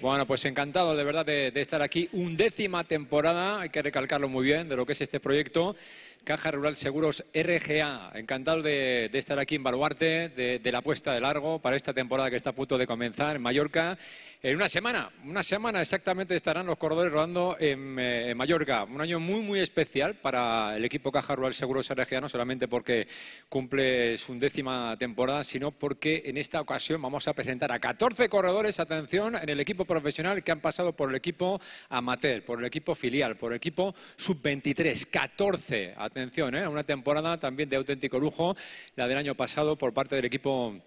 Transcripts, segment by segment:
Bueno, pues encantado de verdad de, estar aquí. Undécima temporada, hay que recalcarlo muy bien, de lo que es este proyecto. Caja Rural Seguros RGA. Encantado de, estar aquí en Baluarte, de, la puesta de largo para esta temporada que está a punto de comenzar en Mallorca. En una semana, una semana exactamente estarán los corredores rodando en, eh, en Mallorca. Un año muy, muy especial para el equipo Caja Rural Seguros RGA, no solamente porque cumple su undécima temporada, sino porque en esta ocasión vamos a presentar a 14 corredores, atención, en el equipo profesional que han pasado por el equipo amateur, por el equipo filial, por el equipo sub-23, 14, atención, ¿eh? una temporada también de auténtico lujo, la del año pasado por parte del equipo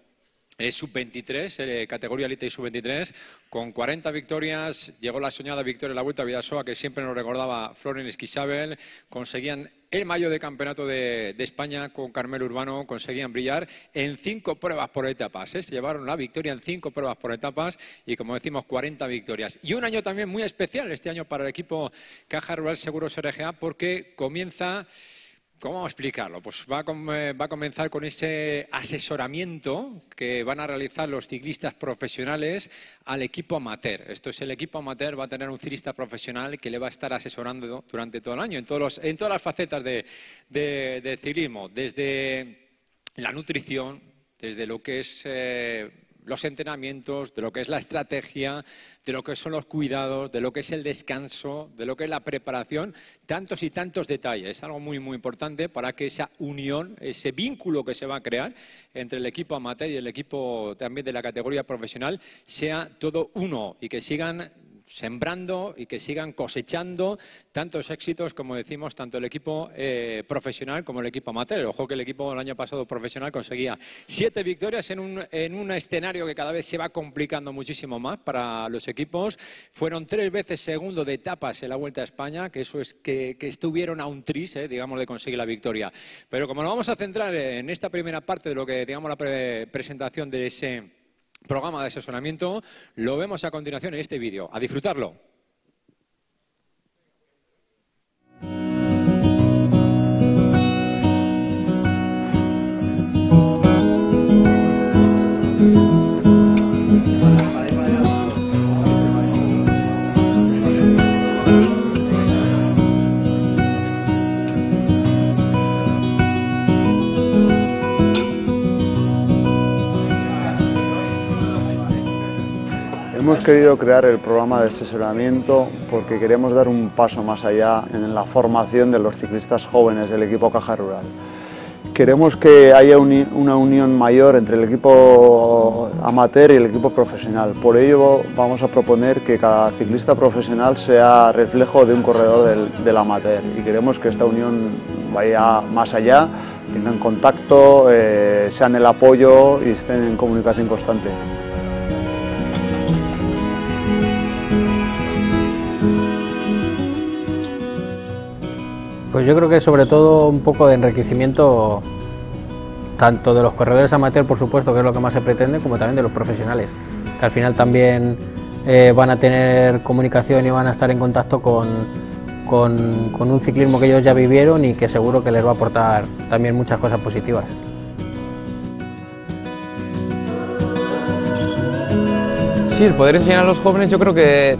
es sub-23, eh, categoría elite y sub-23, con 40 victorias, llegó la soñada victoria en la Vuelta a Vidasoa, que siempre nos recordaba Florin Esquisabel, conseguían el mayo de campeonato de, España con Carmelo Urbano, conseguían brillar en cinco pruebas por etapas, ¿eh? llevaron la victoria en cinco pruebas por etapas y como decimos 40 victorias. Y un año también muy especial este año para el equipo Caja Rural Seguros RGA porque comienza... ¿Cómo explicarlo? Pues eh, va a, comenzar con ese asesoramiento que van a realizar los ciclistas profesionales al equipo amateur. Esto es, el equipo amateur va a tener un ciclista profesional que le va a estar asesorando durante todo el año, en, todos en todas las facetas de, ciclismo, desde la nutrición, desde lo que es eh, los entrenamientos, de lo que es la estrategia, de lo que son los cuidados, de lo que es el descanso, de lo que es la preparación, tantos y tantos detalles. Es algo muy, muy importante para que esa unión, ese vínculo que se va a crear entre el equipo amateur y el equipo también de la categoría profesional sea todo uno y que sigan sembrando y que sigan cosechando tantos éxitos, como decimos, tanto el equipo eh, profesional como el equipo amateur. Ojo que el equipo el año pasado profesional conseguía siete victorias en un, escenario que cada vez se va complicando muchísimo más para los equipos. Fueron tres veces segundo de etapas en la Vuelta a España, que eso es que, estuvieron a un tris, eh, digamos, de conseguir la victoria. Pero como nos vamos a centrar en esta primera parte de lo que, digamos, la presentación de ese programa de asesoramiento. Lo vemos a continuación en este vídeo. A disfrutarlo. Hemos querido crear el programa de asesoramiento porque queremos dar un paso más allá en la formación de los ciclistas jóvenes del equipo Caja Rural. Queremos que haya una unión mayor entre el equipo amateur y el equipo profesional. Por ello vamos a proponer que cada ciclista profesional sea reflejo de un corredor del, amateur y queremos que esta unión vaya más allá, tengan contacto, eh, sean el apoyo y estén en comunicación constante. Pues yo creo que sobre todo un poco de enriquecimiento tanto de los corredores amateur, por supuesto, que es lo que más se pretende, como también de los profesionales, que al final también eh, van a tener comunicación y van a estar en contacto con, con un ciclismo que ellos ya vivieron y que seguro que les va a aportar también muchas cosas positivas. Sí, el poder enseñar a los jóvenes yo creo que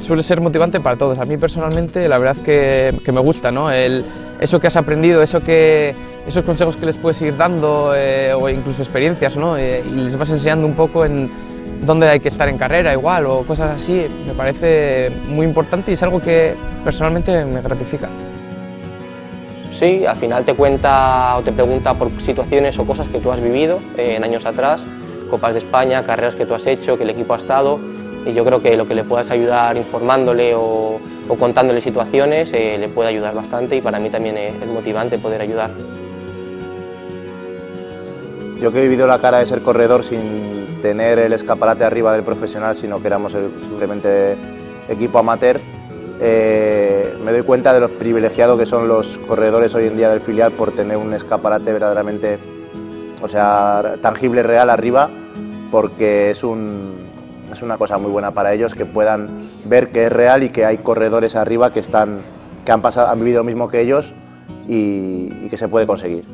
suele ser motivante para todos. A mí personalmente la verdad que, que me gusta, ¿no? eso que has aprendido, eso que, esos consejos que les puedes ir dando eh, o incluso experiencias, ¿no? Eh, y les vas enseñando un poco en dónde hay que estar en carrera igual o cosas así, me parece muy importante y es algo que personalmente me gratifica. Sí, al final te cuenta o te pregunta por situaciones o cosas que tú has vivido eh, en años atrás, Copas de España, carreras que tú has hecho, que el equipo ha estado y yo creo que lo que le puedas ayudar informándole o, contándole situaciones eh, le puede ayudar bastante y para mí también es, motivante poder ayudar. Yo que he vivido la cara de ser corredor sin tener el escaparate arriba del profesional, sino que éramos simplemente equipo amateur, eh, me doy cuenta de lo privilegiado que son los corredores hoy en día del filial por tener un escaparate verdaderamente, o sea, tangible, real arriba, porque es un, es una cosa muy buena para ellos que puedan ver que es real y que hay corredores arriba que, que han, vivido lo mismo que ellos y, que se puede conseguir.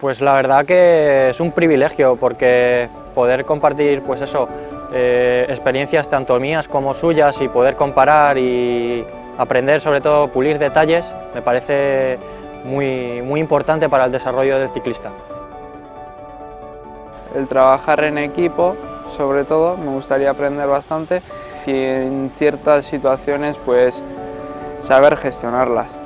Pues la verdad que es un privilegio porque poder compartir pues eso, eh, experiencias tanto mías como suyas y poder comparar y aprender sobre todo pulir detalles me parece muy, muy importante para el desarrollo del ciclista el trabajar en equipo, sobre todo, me gustaría aprender bastante y en ciertas situaciones pues saber gestionarlas.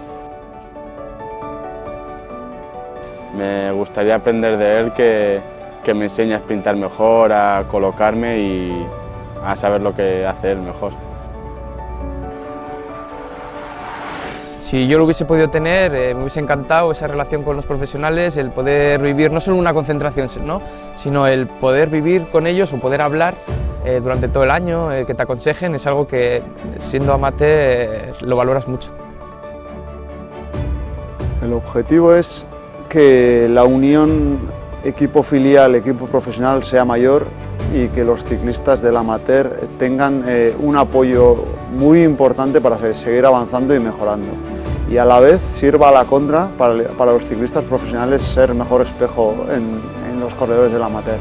Me gustaría aprender de él que, me enseñe a pintar mejor, a colocarme y a saber lo que hacer mejor. Si yo lo hubiese podido tener, eh, me hubiese encantado esa relación con los profesionales, el poder vivir no solo una concentración, sino el poder vivir con ellos o poder hablar eh, durante todo el año, eh, que te aconsejen, es algo que siendo amateur lo valoras mucho. El objetivo es que la unión equipo filial, equipo profesional sea mayor y que los ciclistas del amateur tengan eh, un apoyo muy importante para seguir avanzando y mejorando. Y a la vez sirva a la contra para, los ciclistas profesionales ser mejor espejo en, en los corredores del amateur.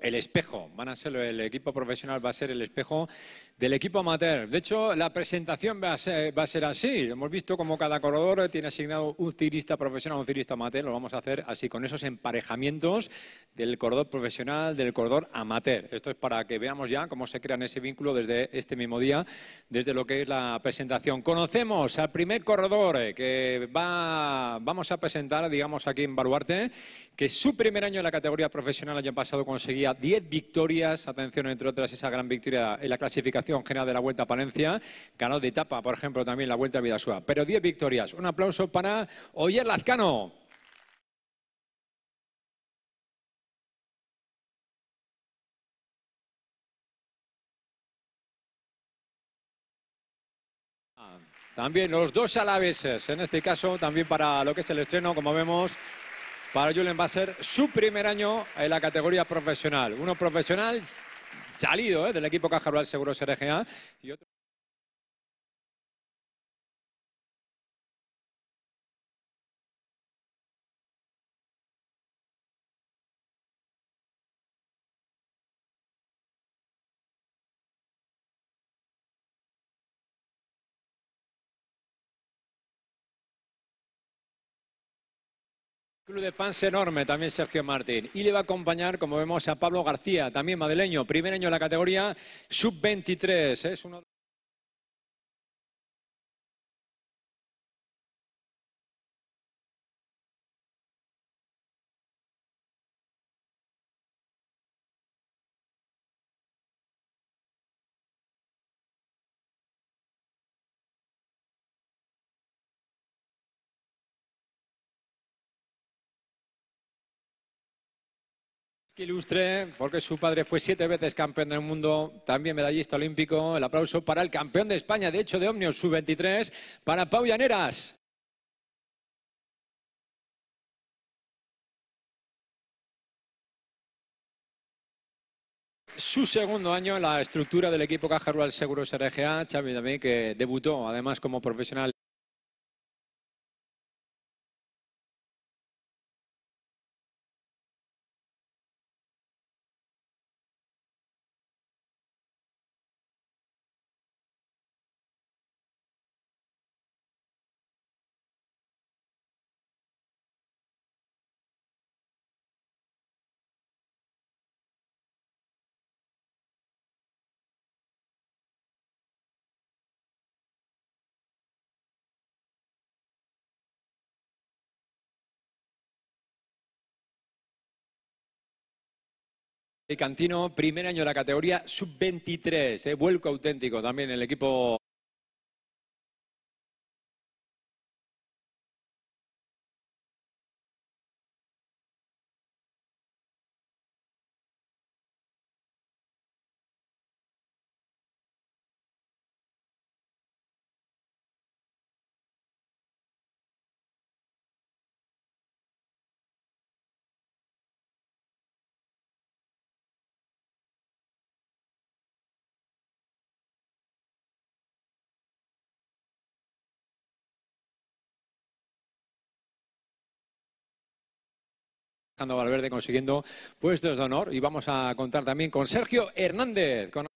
el espejo, van a ser el equipo profesional va a ser el espejo del equipo amateur. De hecho, la presentación va a ser, así. Hemos visto como cada corredor tiene asignado un ciclista profesional, un ciclista amateur. Lo vamos a hacer así, con esos emparejamientos del corredor profesional, del corredor amateur. Esto es para que veamos ya cómo se crean ese vínculo desde este mismo día, desde lo que es la presentación. Conocemos al primer corredor que va, vamos a presentar, digamos, aquí en Baluarte, que su primer año en la categoría profesional el pasado con Seguía 10 victorias, atención entre otras esa gran victoria en la clasificación general de la Vuelta a Palencia, ganó de etapa, por ejemplo, también la Vuelta a Vidasua, pero 10 victorias. Un aplauso para Oyer Lazcano. Ah, también los dos alaveses, en este caso también para lo que es el estreno, como vemos, para Julen va a ser su primer año en la categoría profesional. Uno profesional salido eh, del equipo Caja Rural Seguros RGA y otro... de fans enorme también Sergio Martín. Y le va a acompañar, como vemos, a Pablo García, también madeleño, primer año en la categoría sub-23. Es uno... Que ilustre, ¿eh? porque su padre fue siete veces campeón del mundo, también medallista olímpico. El aplauso para el campeón de España, de hecho, de Omnios Sub-23, para Pau Llaneras. su segundo año en la estructura del equipo Caja Rural Seguros RGA, Xavi también que debutó además como profesional Cantino, primer año de la categoría sub-23, eh, vuelco auténtico también el equipo. Valverde consiguiendo puestos de honor. Y vamos a contar también con Sergio Hernández. Con...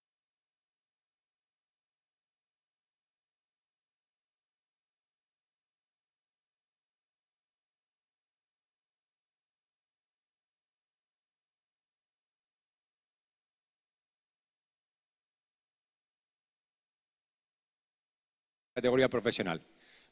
categoría profesional.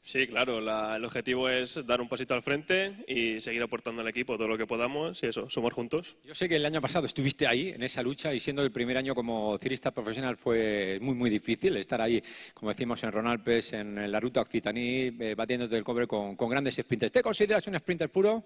Sí, claro, el objetivo es dar un pasito al frente y seguir aportando al equipo todo lo que podamos y eso, sumar juntos. Yo sé que el año pasado estuviste ahí en esa lucha y siendo el primer año como ciclista profesional fue muy, muy difícil estar ahí, como decimos, en Ronalpes, en la ruta Occitaní, batiendo eh, batiéndote el cobre con, con grandes sprinters. ¿Te consideras un sprinter puro?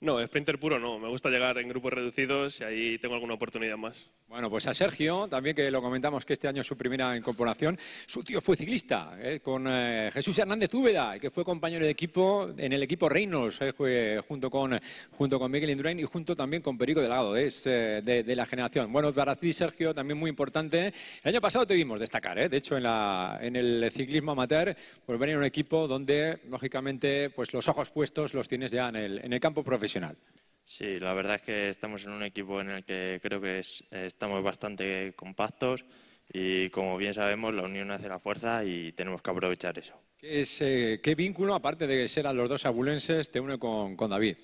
No, sprinter puro no. Me gusta llegar en grupos reducidos y ahí tengo alguna oportunidad más. Bueno, pues a Sergio, también que lo comentamos que este año es su primera incorporación. Su tío fue ciclista eh, con eh, Jesús Hernández Úbeda, que fue compañero de equipo en el equipo Reinos, eh, junto, con, junto con Miguel Indurain y junto también con Perico Delgado, es, de, de, la generación. Bueno, para ti, Sergio, también muy importante. El año pasado te vimos destacar, de hecho, en, la, en el ciclismo amateur, por pues venir a un equipo donde, lógicamente, pues los ojos puestos los tienes ya en el, en el campo profesional. Sí, la verdad es que estamos en un equipo en el que creo que estamos bastante compactos y como bien sabemos la unión hace la fuerza y tenemos que aprovechar eso. ¿Qué, es, eh, qué vínculo, aparte de ser a los dos abulenses, te une con, David?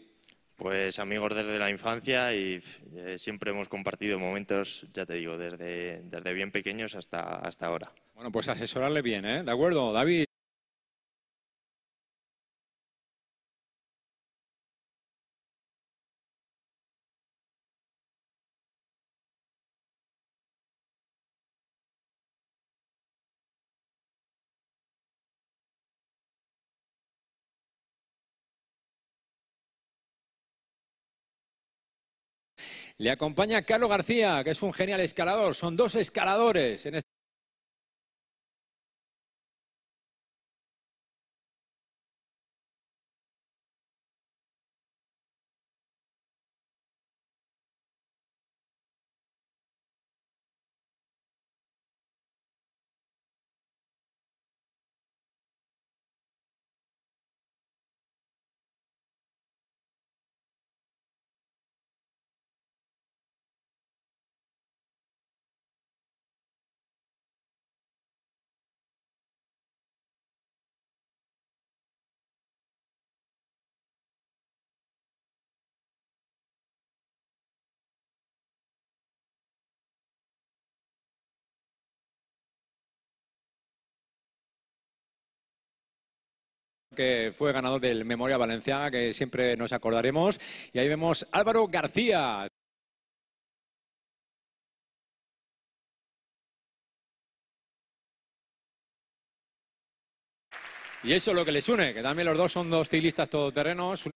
Pues amigos desde la infancia y eh, siempre hemos compartido momentos, ya te digo, desde, desde bien pequeños hasta, hasta ahora. Bueno, pues asesorarle bien, ¿eh? ¿De acuerdo, David? Le acompaña Carlos García, que es un genial escalador. Son dos escaladores en este que fue ganador del Memoria Valenciana, que siempre nos acordaremos. Y ahí vemos Álvaro García. Y eso es lo que les une, que también los dos son dos ciclistas todoterrenos.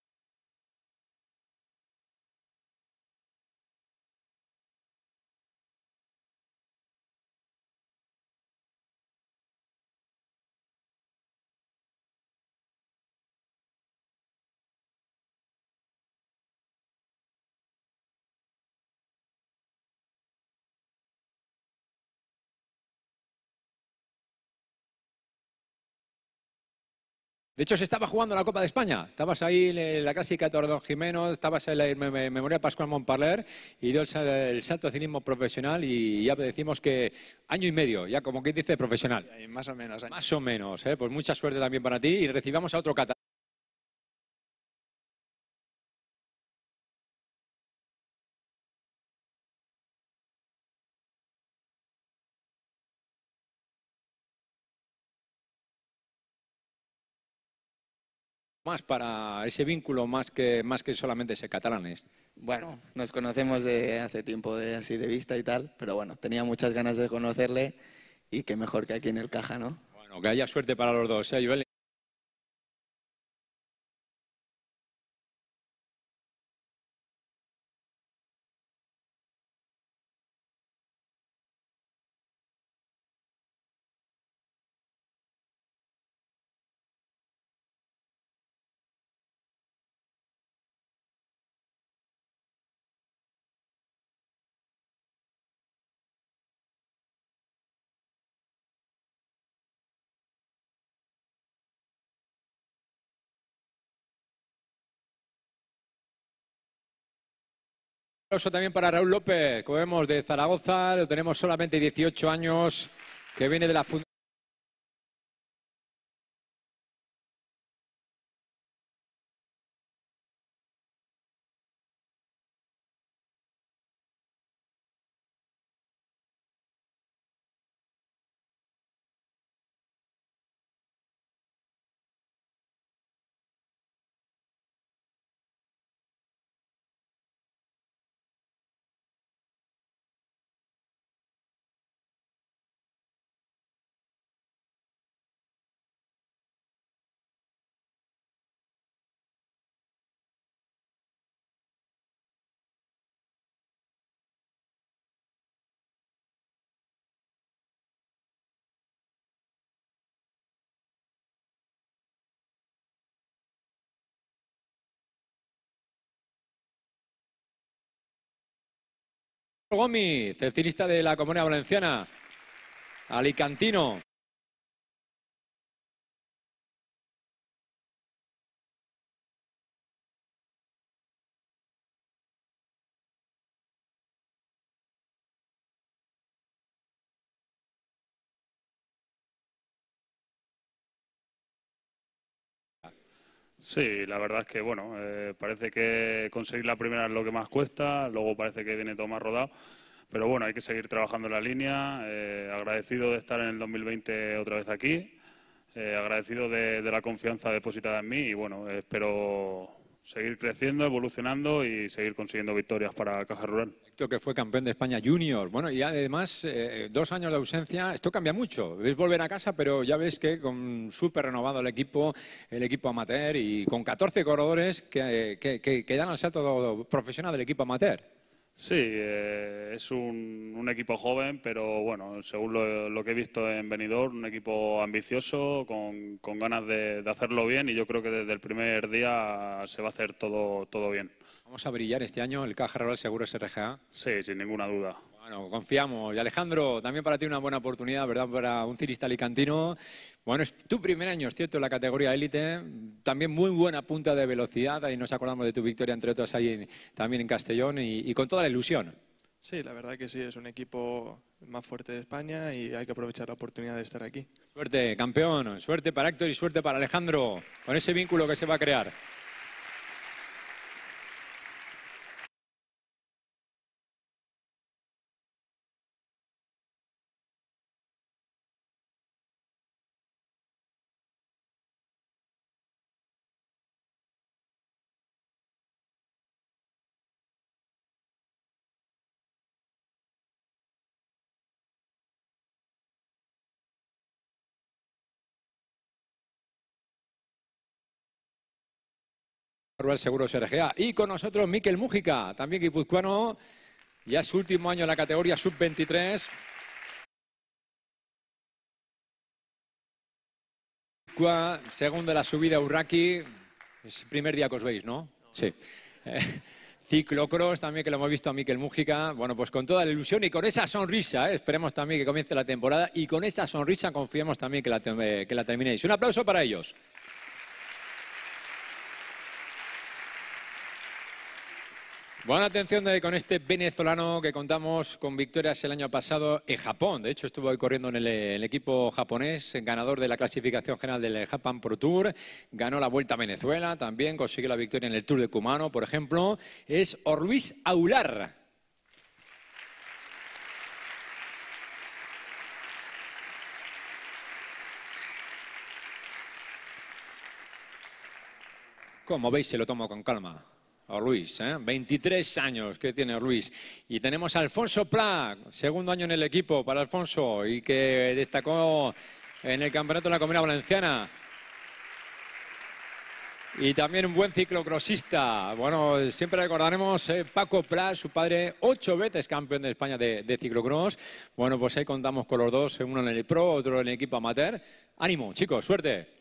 De hecho, se estaba jugando la Copa de España. Estabas ahí en la clásica Tordón Jimeno, estabas en la memoria Pascual Montparler y dio el, salto de cinismo profesional y ya decimos que año y medio, ya como quien dice, profesional. Más o menos. Año. Más o menos, ¿eh? pues mucha suerte también para ti y recibamos a otro cata. más para ese vínculo más que, más que solamente ser catalanes? Bueno, nos conocemos de hace tiempo de, así de vista y tal, pero bueno, tenía muchas ganas de conocerle y qué mejor que aquí en el Caja, ¿no? Bueno, que haya suerte para los dos, ¿eh, también para Raúl López, como vemos de Zaragoza, lo tenemos solamente 18 años, que viene de la Fundación. Gómez, cecilista de la Comunidad Valenciana, alicantino. Sí, la verdad es que, bueno, eh, parece que conseguir la primera es lo que más cuesta, luego parece que viene todo más rodado. Pero bueno, hay que seguir trabajando en la línea. Eh, agradecido de estar en el 2020 otra vez aquí. Eh, agradecido de, de, la confianza depositada en mí y bueno, espero seguir creciendo, evolucionando y seguir consiguiendo victorias para Caja Rural. que fue campeón de España Junior. Bueno, y además, eh, dos años de ausencia, esto cambia mucho. Ves volver a casa, pero ya ves que con súper renovado el equipo, el equipo amateur y con 14 corredores eh, que, que, que dan al salto profesional del equipo amateur. Sí, eh, es un, equipo joven, pero bueno, según lo, que he visto en Benidorm, un equipo ambicioso, con, ganas de, hacerlo bien y yo creo que desde el primer día se va a hacer todo, todo bien. Vamos a brillar este año el Caja Rural Seguros S.R.G.A. Sí, sin ninguna duda. Bueno, confiamos. Y Alejandro, también para ti una buena oportunidad, ¿verdad? Para un cirista alicantino bueno, es tu primer año, es cierto, en la categoría élite. También muy buena punta de velocidad. Ahí nos acordamos de tu victoria, entre otras, ahí también en Castellón y, y, con toda la ilusión. Sí, la verdad que sí, es un equipo más fuerte de España y hay que aprovechar la oportunidad de estar aquí. Suerte, campeón. Suerte para Héctor y suerte para Alejandro con ese vínculo que se va a crear. Rural Seguros Y con nosotros Miquel Mújica, también guipuzcoano, ya es su último año en la categoría sub-23. Segundo de la subida Urraki, es el primer día que os veis, ¿no? Sí. Eh, ciclocross también, que lo hemos visto a Miquel Mujica Bueno, pues con toda la ilusión y con esa sonrisa, ¿eh? esperemos también que comience la temporada y con esa sonrisa confiamos también que la, eh, que la terminéis. Un aplauso para ellos. Buena atención de, con este venezolano que contamos con victorias el año pasado en Japón. De hecho, estuvo corriendo en el, equipo japonés, ganador de la clasificación general del Japan Pro Tour. Ganó la Vuelta a Venezuela, también consiguió la victoria en el Tour de Cumano, por ejemplo. Es Orluis Aular. Como veis, se lo tomo con calma. Luis, 23 ¿eh? años que tiene Luis. Y tenemos a Alfonso Pla, segundo año en el equipo para Alfonso y que destacó en el Campeonato de la Comunidad Valenciana. Y también un buen ciclocrossista. Bueno, siempre recordaremos eh, Paco Pla, su padre, ocho veces campeón de España de, de, ciclocross. Bueno, pues ahí contamos con los dos, uno en el pro, otro en el equipo amateur. Ánimo, chicos, suerte.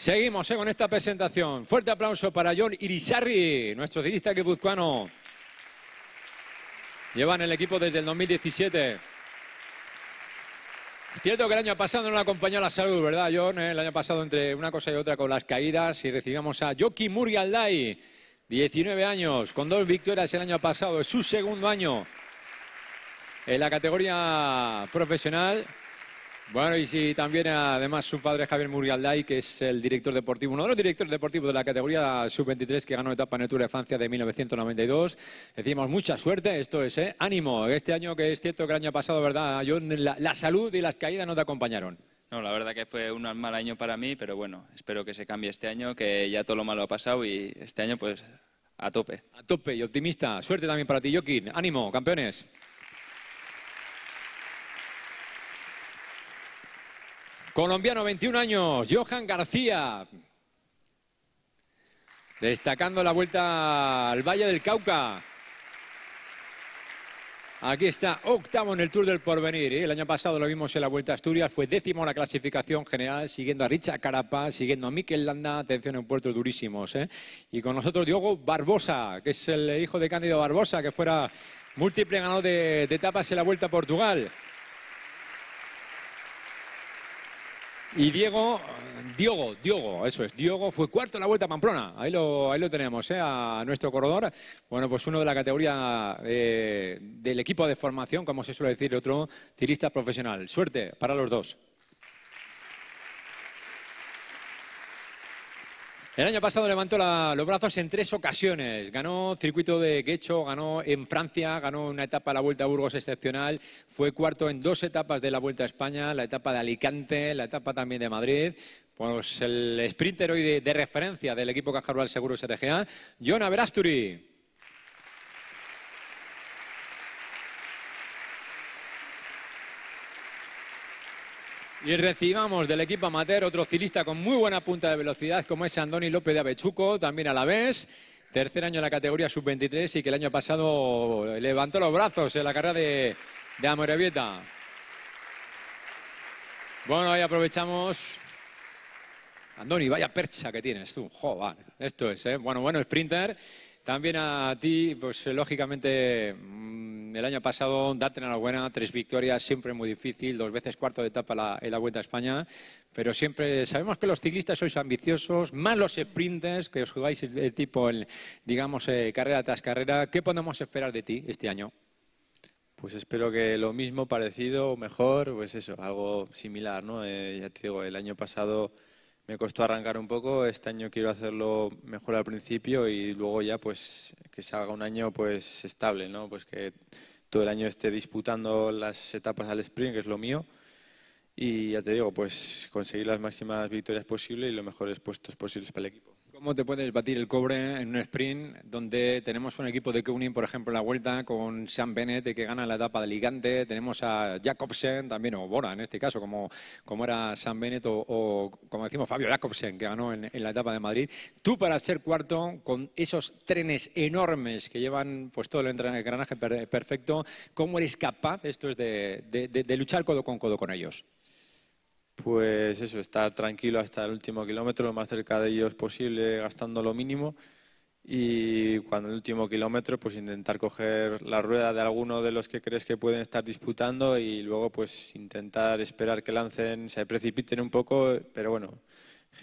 Seguimos eh, con esta presentación. Fuerte aplauso para John Irisarri, nuestro ciclista Lleva en el equipo desde el 2017. Cierto que el año pasado no acompañó a la salud, ¿verdad, John? Eh, el año pasado, entre una cosa y otra, con las caídas, y recibimos a Yoki Murialdai, 19 años, con dos victorias el año pasado, es su segundo año en la categoría profesional. Bueno, y si también además su padre Javier Murialday, que es el director deportivo, uno de los directores deportivos de la categoría sub-23 que ganó etapa en el Tour de Francia de 1992. Decimos mucha suerte, esto es, ¿eh? ánimo. Este año que es cierto que el año pasado, ¿verdad? Yo, la, la salud y las caídas no te acompañaron. No, la verdad que fue un mal año para mí, pero bueno, espero que se cambie este año, que ya todo lo malo ha pasado y este año pues a tope. A tope y optimista. Suerte también para ti, Joaquín. Ánimo, campeones. Colombiano, 21 años, Johan García. Destacando la vuelta al Valle del Cauca. Aquí está, octavo en el Tour del Porvenir. ¿eh? El año pasado lo vimos en la Vuelta a Asturias, fue décimo en la clasificación general, siguiendo a Richa Carapa, siguiendo a Miquel Landa, atención en puertos durísimos. ¿eh? Y con nosotros Diogo Barbosa, que es el hijo de Cándido Barbosa, que fuera múltiple ganador de, de etapas en la Vuelta a Portugal. Y Diego, Diego, Diego, eso es, Diego fue cuarto en la Vuelta a Pamplona. Ahí lo, ahí lo tenemos, ¿eh? a nuestro corredor. Bueno, pues uno de la categoría eh, del equipo de formación, como se suele decir, otro tirista profesional. Suerte para los dos. El año pasado levantó los brazos en tres ocasiones. Ganó circuito de Guecho, ganó en Francia, ganó una etapa de la Vuelta a Burgos excepcional. Fue cuarto en dos etapas de la Vuelta a España, la etapa de Alicante, la etapa también de Madrid. Pues el sprinter hoy de, referencia del equipo Cajarual Seguros RGA, Jon Averasturi. Y recibamos del equipo amateur otro ciclista con muy buena punta de velocidad, como es Andoni López de Avechuco, también a la vez. Tercer año en la categoría sub-23 y que el año pasado levantó los brazos en la carrera de, de Bueno, ahí aprovechamos. Andoni, vaya percha que tienes tú. joven esto es, ¿eh? Bueno, bueno, sprinter. También a ti, pues eh, lógicamente, mm, el año pasado darte enhorabuena, tres victorias, siempre muy difícil, dos veces cuarto de etapa en la Vuelta a España, pero siempre sabemos que los ciclistas sois ambiciosos, más los sprinters, que os jugáis el tipo, el, digamos, eh, carrera tras carrera. ¿Qué podemos esperar de ti este año? Pues espero que lo mismo, parecido o mejor, pues eso, algo similar, ¿no? Eh, ya te digo, el año pasado me costó arrancar un poco. Este año quiero hacerlo mejor al principio y luego ya pues que se haga un año pues estable, ¿no? Pues que todo el año esté disputando las etapas al sprint, que es lo mío. Y ya te digo, pues conseguir las máximas victorias posibles y los mejores puestos posibles para el equipo. ¿Cómo te puedes batir el cobre en un sprint donde tenemos un equipo de Keuning, por ejemplo, en la vuelta con Sam Bennett que gana la etapa de Ligante, tenemos a Jacobsen también, o Bora en este caso, como, era Sam Bennett o, como decimos Fabio Jacobsen que ganó en, la etapa de Madrid. Tú para ser cuarto con esos trenes enormes que llevan pues todo el engranaje perfecto, ¿cómo eres capaz, esto de luchar codo con codo con ellos? pues eso, estar tranquilo hasta el último kilómetro, lo más cerca de ellos posible, gastando lo mínimo. Y cuando el último kilómetro, pues intentar coger la rueda de alguno de los que crees que pueden estar disputando y luego pues intentar esperar que lancen, se precipiten un poco, pero bueno,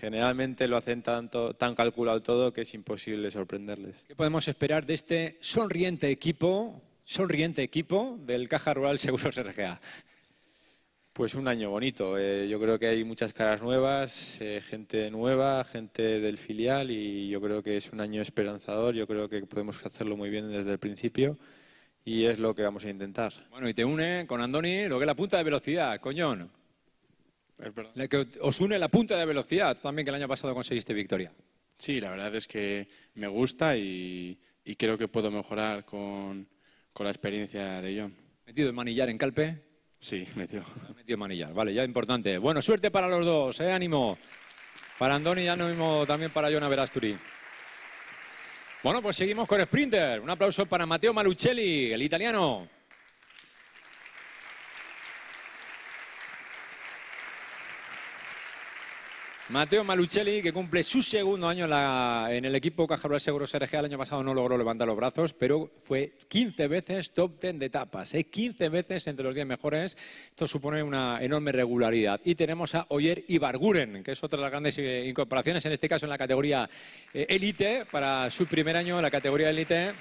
generalmente lo hacen tanto, tan calculado todo que es imposible sorprenderles. ¿Qué podemos esperar de este sonriente equipo, sonriente equipo del Caja Rural Seguros RGA? Pues un año bonito. Eh, yo creo que hay muchas caras nuevas, eh, gente nueva, gente del filial y yo creo que es un año esperanzador. Yo creo que podemos hacerlo muy bien desde el principio y es lo que vamos a intentar. Bueno, y te une con Andoni lo que es la punta de velocidad, coñón. La que os une la punta de velocidad también que el año pasado conseguiste victoria. Sí, la verdad es que me gusta y, creo que puedo mejorar con, con la experiencia de John. Metido en manillar en Calpe, Sí, metió. Metió manillar, vale, ya importante. Bueno, suerte para los dos, eh, ánimo. Para Andoni y ánimo también para Jonah Verasturi. Bueno, pues seguimos con Sprinter. Un aplauso para Mateo Maluccelli, el italiano. Mateo Malucelli, que cumple su segundo año en, el equipo Rural Seguros RG. El año pasado no logró levantar los brazos, pero fue 15 veces top 10 de etapas. 15 ¿eh? veces entre los 10 mejores. Esto supone una enorme regularidad. Y tenemos a Oyer Ibarguren, que es otra de las grandes eh, incorporaciones, en este caso en la categoría eh, Elite, para su primer año en la categoría Elite.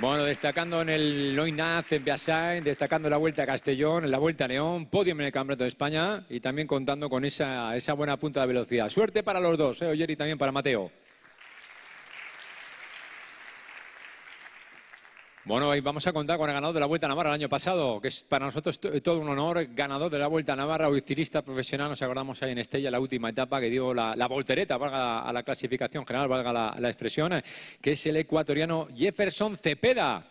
Bueno, destacando en el Naz, en Beasain, destacando la Vuelta a Castellón, en la Vuelta a León, podio en el Campeonato de España y también contando con esa, buena punta de velocidad. Suerte para los dos, ¿eh? y también para Mateo. Bueno, hoy vamos a contar con el ganador de la Vuelta a Navarra el año pasado, que es para nosotros todo un honor, ganador de la Vuelta a Navarra, cirista profesional, nos acordamos ahí en Estella, la última etapa que dio la, voltereta, valga a la clasificación general, valga la expresión, que es el ecuatoriano Jefferson Cepeda.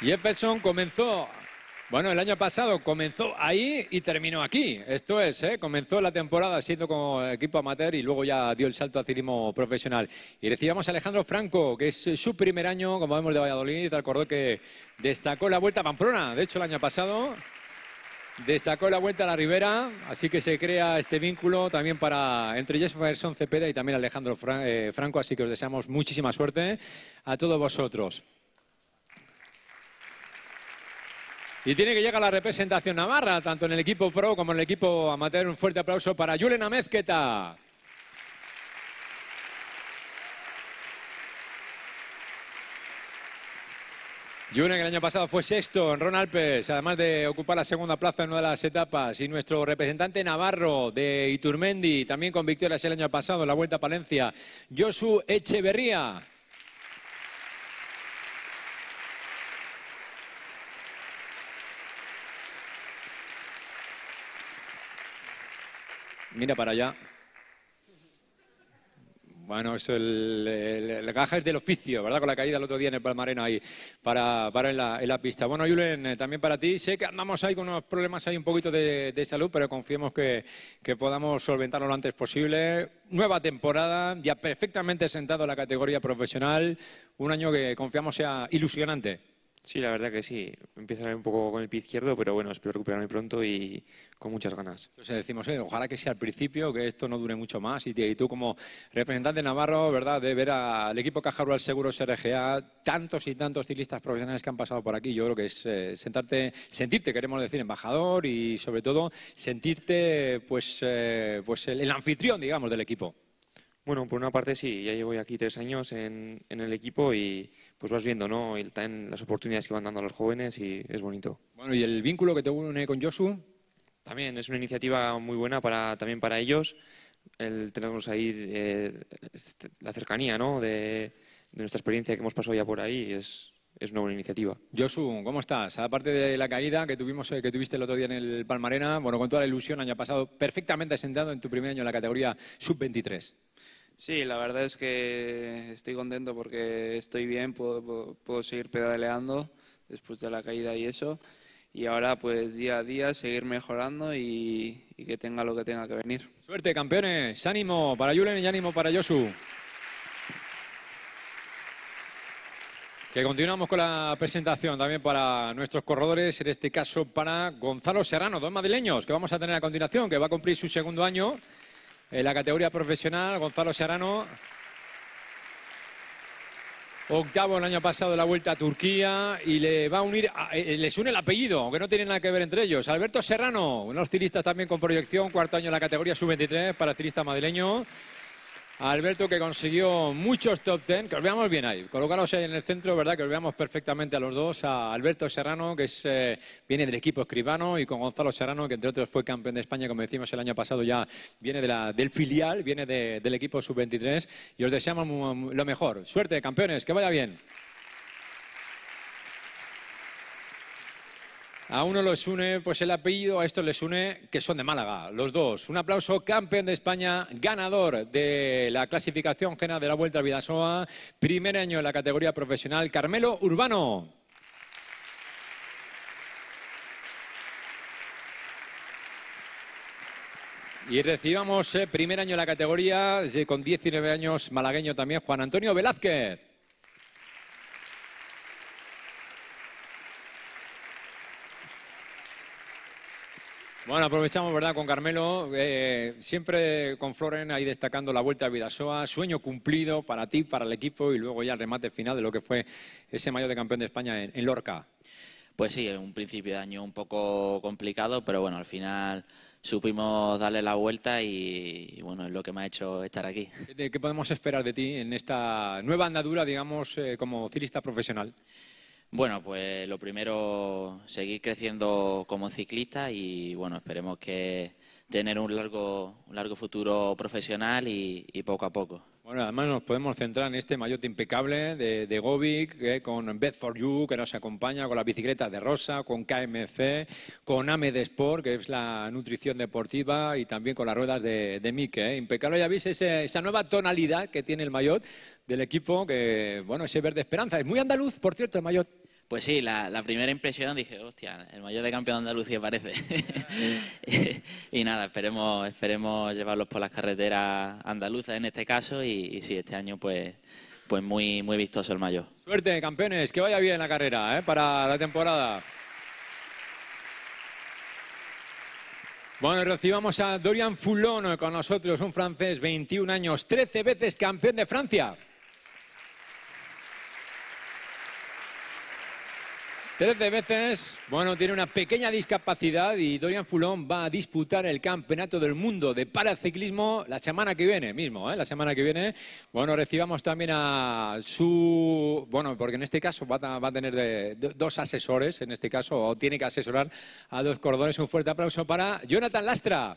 Jefferson comenzó bueno, el año pasado comenzó ahí y terminó aquí. Esto es, ¿eh? comenzó la temporada siendo como equipo amateur y luego ya dio el salto a cirismo profesional. Y decíamos a Alejandro Franco, que es su primer año, como vemos, de Valladolid. Recordó que destacó la vuelta a Pamplona, de hecho, el año pasado. Destacó la vuelta a la Ribera, así que se crea este vínculo también para entre Jefferson Cepeda y también Alejandro eh, Franco, así que os deseamos muchísima suerte a todos vosotros. Y tiene que llegar la representación navarra, tanto en el equipo pro como en el equipo amateur. Un fuerte aplauso para Julen Amezqueta. Julen, que el año pasado fue sexto en Ron Alpes, además de ocupar la segunda plaza en una de las etapas. Y nuestro representante navarro de Iturmendi, también con victorias el año pasado en la Vuelta a Palencia, Josu Echeverría. Mira para allá. Bueno, eso el, el, es del oficio, ¿verdad? Con la caída el otro día en el Palmareno ahí, para, en, la, en la pista. Bueno, Julen, eh, también para ti. Sé que andamos ahí con unos problemas ahí un poquito de, salud, pero confiemos que, que, podamos solventarlo lo antes posible. Nueva temporada, ya perfectamente sentado en la categoría profesional. Un año que confiamos sea ilusionante. Sí, la verdad que sí. Empiezan un poco con el pie izquierdo, pero bueno, espero recuperarme pronto y con muchas ganas. Entonces decimos, eh, ojalá que sea al principio, que esto no dure mucho más. Y, tú como representante de navarro, ¿verdad? De ver al equipo al Seguros RGA, tantos y tantos ciclistas profesionales que han pasado por aquí, yo creo que es eh, sentarte, sentirte, queremos decir, embajador y sobre todo sentirte pues, eh, pues el, anfitrión, digamos, del equipo. Bueno, por una parte sí, ya llevo aquí tres años en, en el equipo y pues vas viendo ¿no? El, están las oportunidades que van dando a los jóvenes y es bonito. Bueno, y el vínculo que te une con Josu. También es una iniciativa muy buena para, también para ellos, el tenernos ahí eh, este, la cercanía ¿no? de, nuestra experiencia que hemos pasado ya por ahí es, es una buena iniciativa. Josu, ¿cómo estás? Aparte de la caída que, tuvimos, eh, que tuviste el otro día en el Palmarena, bueno, con toda la ilusión, año pasado perfectamente asentado en tu primer año en la categoría sub-23. Sí, la verdad es que estoy contento porque estoy bien, puedo, seguir pedaleando después de la caída y eso. Y ahora pues día a día seguir mejorando y, que tenga lo que tenga que venir. Suerte, campeones. Ánimo para Julen y ánimo para Josu. Que continuamos con la presentación también para nuestros corredores, en este caso para Gonzalo Serrano, dos madrileños que vamos a tener a continuación, que va a cumplir su segundo año en la categoría profesional, Gonzalo Serrano. Octavo el año pasado de la Vuelta a Turquía y le va a unir, eh, eh, les une el apellido, aunque no tiene nada que ver entre ellos. Alberto Serrano, unos ciristas también con proyección, cuarto año en la categoría sub-23 para el cirista madrileño. Alberto que consiguió muchos top ten, que os veamos bien ahí, colocaros ahí en el centro, ¿verdad? Que os veamos perfectamente a los dos, a Alberto Serrano, que es, eh, viene del equipo escribano, y con Gonzalo Serrano, que entre otros fue campeón de España, como decimos el año pasado, ya viene de la, del filial, viene del equipo sub-23, y os deseamos lo mejor. Suerte, campeones, que vaya bien. A uno los une pues el apellido, a estos les une que son de Málaga, los dos. Un aplauso, campeón de España, ganador de la clasificación general de la Vuelta a Vidasoa, primer año en la categoría profesional, Carmelo Urbano. Y recibamos eh, primer año en la categoría, con 19 años, malagueño también, Juan Antonio Velázquez. Bueno, aprovechamos, ¿verdad?, con Carmelo. Eh, siempre con Floren ahí destacando la vuelta a Vidasoa. Sueño cumplido para ti, para el equipo y luego ya el remate final de lo que fue ese mayo de campeón de España en, Lorca. Pues sí, un principio de año un poco complicado, pero bueno, al final supimos darle la vuelta y, bueno, es lo que me ha hecho estar aquí. ¿Qué podemos esperar de ti en esta nueva andadura, digamos, eh, como ciclista profesional? Bueno, pues lo primero, seguir creciendo como ciclista y bueno, esperemos que tener un largo, un largo futuro profesional y, y poco a poco. Bueno, además nos podemos centrar en este maillot impecable de, de Govic, eh, con Bed for You, que nos acompaña, con las bicicletas de Rosa, con KMC, con AMED Sport, que es la nutrición deportiva, y también con las ruedas de, de Mike. Eh. Impecable, ya veis esa nueva tonalidad que tiene el maillot del equipo, que, bueno, ese verde esperanza. Es muy andaluz, por cierto, el maillot. Pues sí, la, primera impresión dije, hostia, el mayor de campeón de Andalucía parece. y, nada, esperemos, esperemos llevarlos por las carreteras andaluzas en este caso y, sí, este año pues, pues muy, muy vistoso el mayor. Suerte, campeones, que vaya bien la carrera ¿eh? para la temporada. Bueno, recibamos a Dorian Fulono con nosotros, un francés, 21 años, 13 veces campeón de Francia. Trece veces, bueno, tiene una pequeña discapacidad y Dorian Fulón va a disputar el Campeonato del Mundo de Paraciclismo la semana que viene mismo, ¿eh? la semana que viene. Bueno, recibamos también a su, bueno, porque en este caso va a, tener de, dos asesores, en este caso, o tiene que asesorar a dos cordones. Un fuerte aplauso para Jonathan Lastra.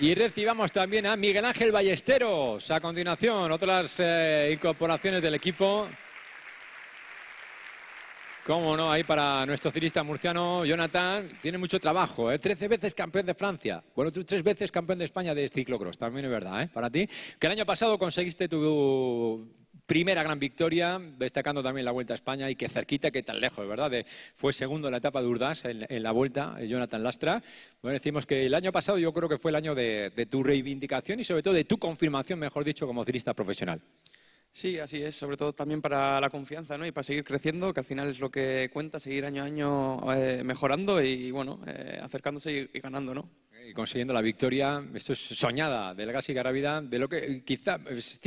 Y recibamos también a Miguel Ángel Ballesteros. A continuación, otras eh, incorporaciones del equipo. Cómo no, ahí para nuestro cirista murciano, Jonathan, tiene mucho trabajo, ¿eh? veces campeón de Francia. Bueno, tú tres veces campeón de España de ciclocross, también es verdad, ¿eh? Para ti. Que el año pasado conseguiste tu Primera gran victoria, destacando también la Vuelta a España y que cerquita, que tan lejos, ¿verdad? fue segundo en la etapa de urdas en, la Vuelta, eh, Jonathan Lastra. Bueno, decimos que el año pasado yo creo que fue el año de, de tu reivindicación y sobre todo de tu confirmación, mejor dicho, como ciclista profesional. Sí, así es, sobre todo también para la confianza y para seguir creciendo, que al final es lo que cuenta, seguir año a año eh, mejorando y bueno, eh, acercándose y, ganando. ¿no? Eh, y consiguiendo la victoria, esto es soñada de y Garavida, de lo que quizá, es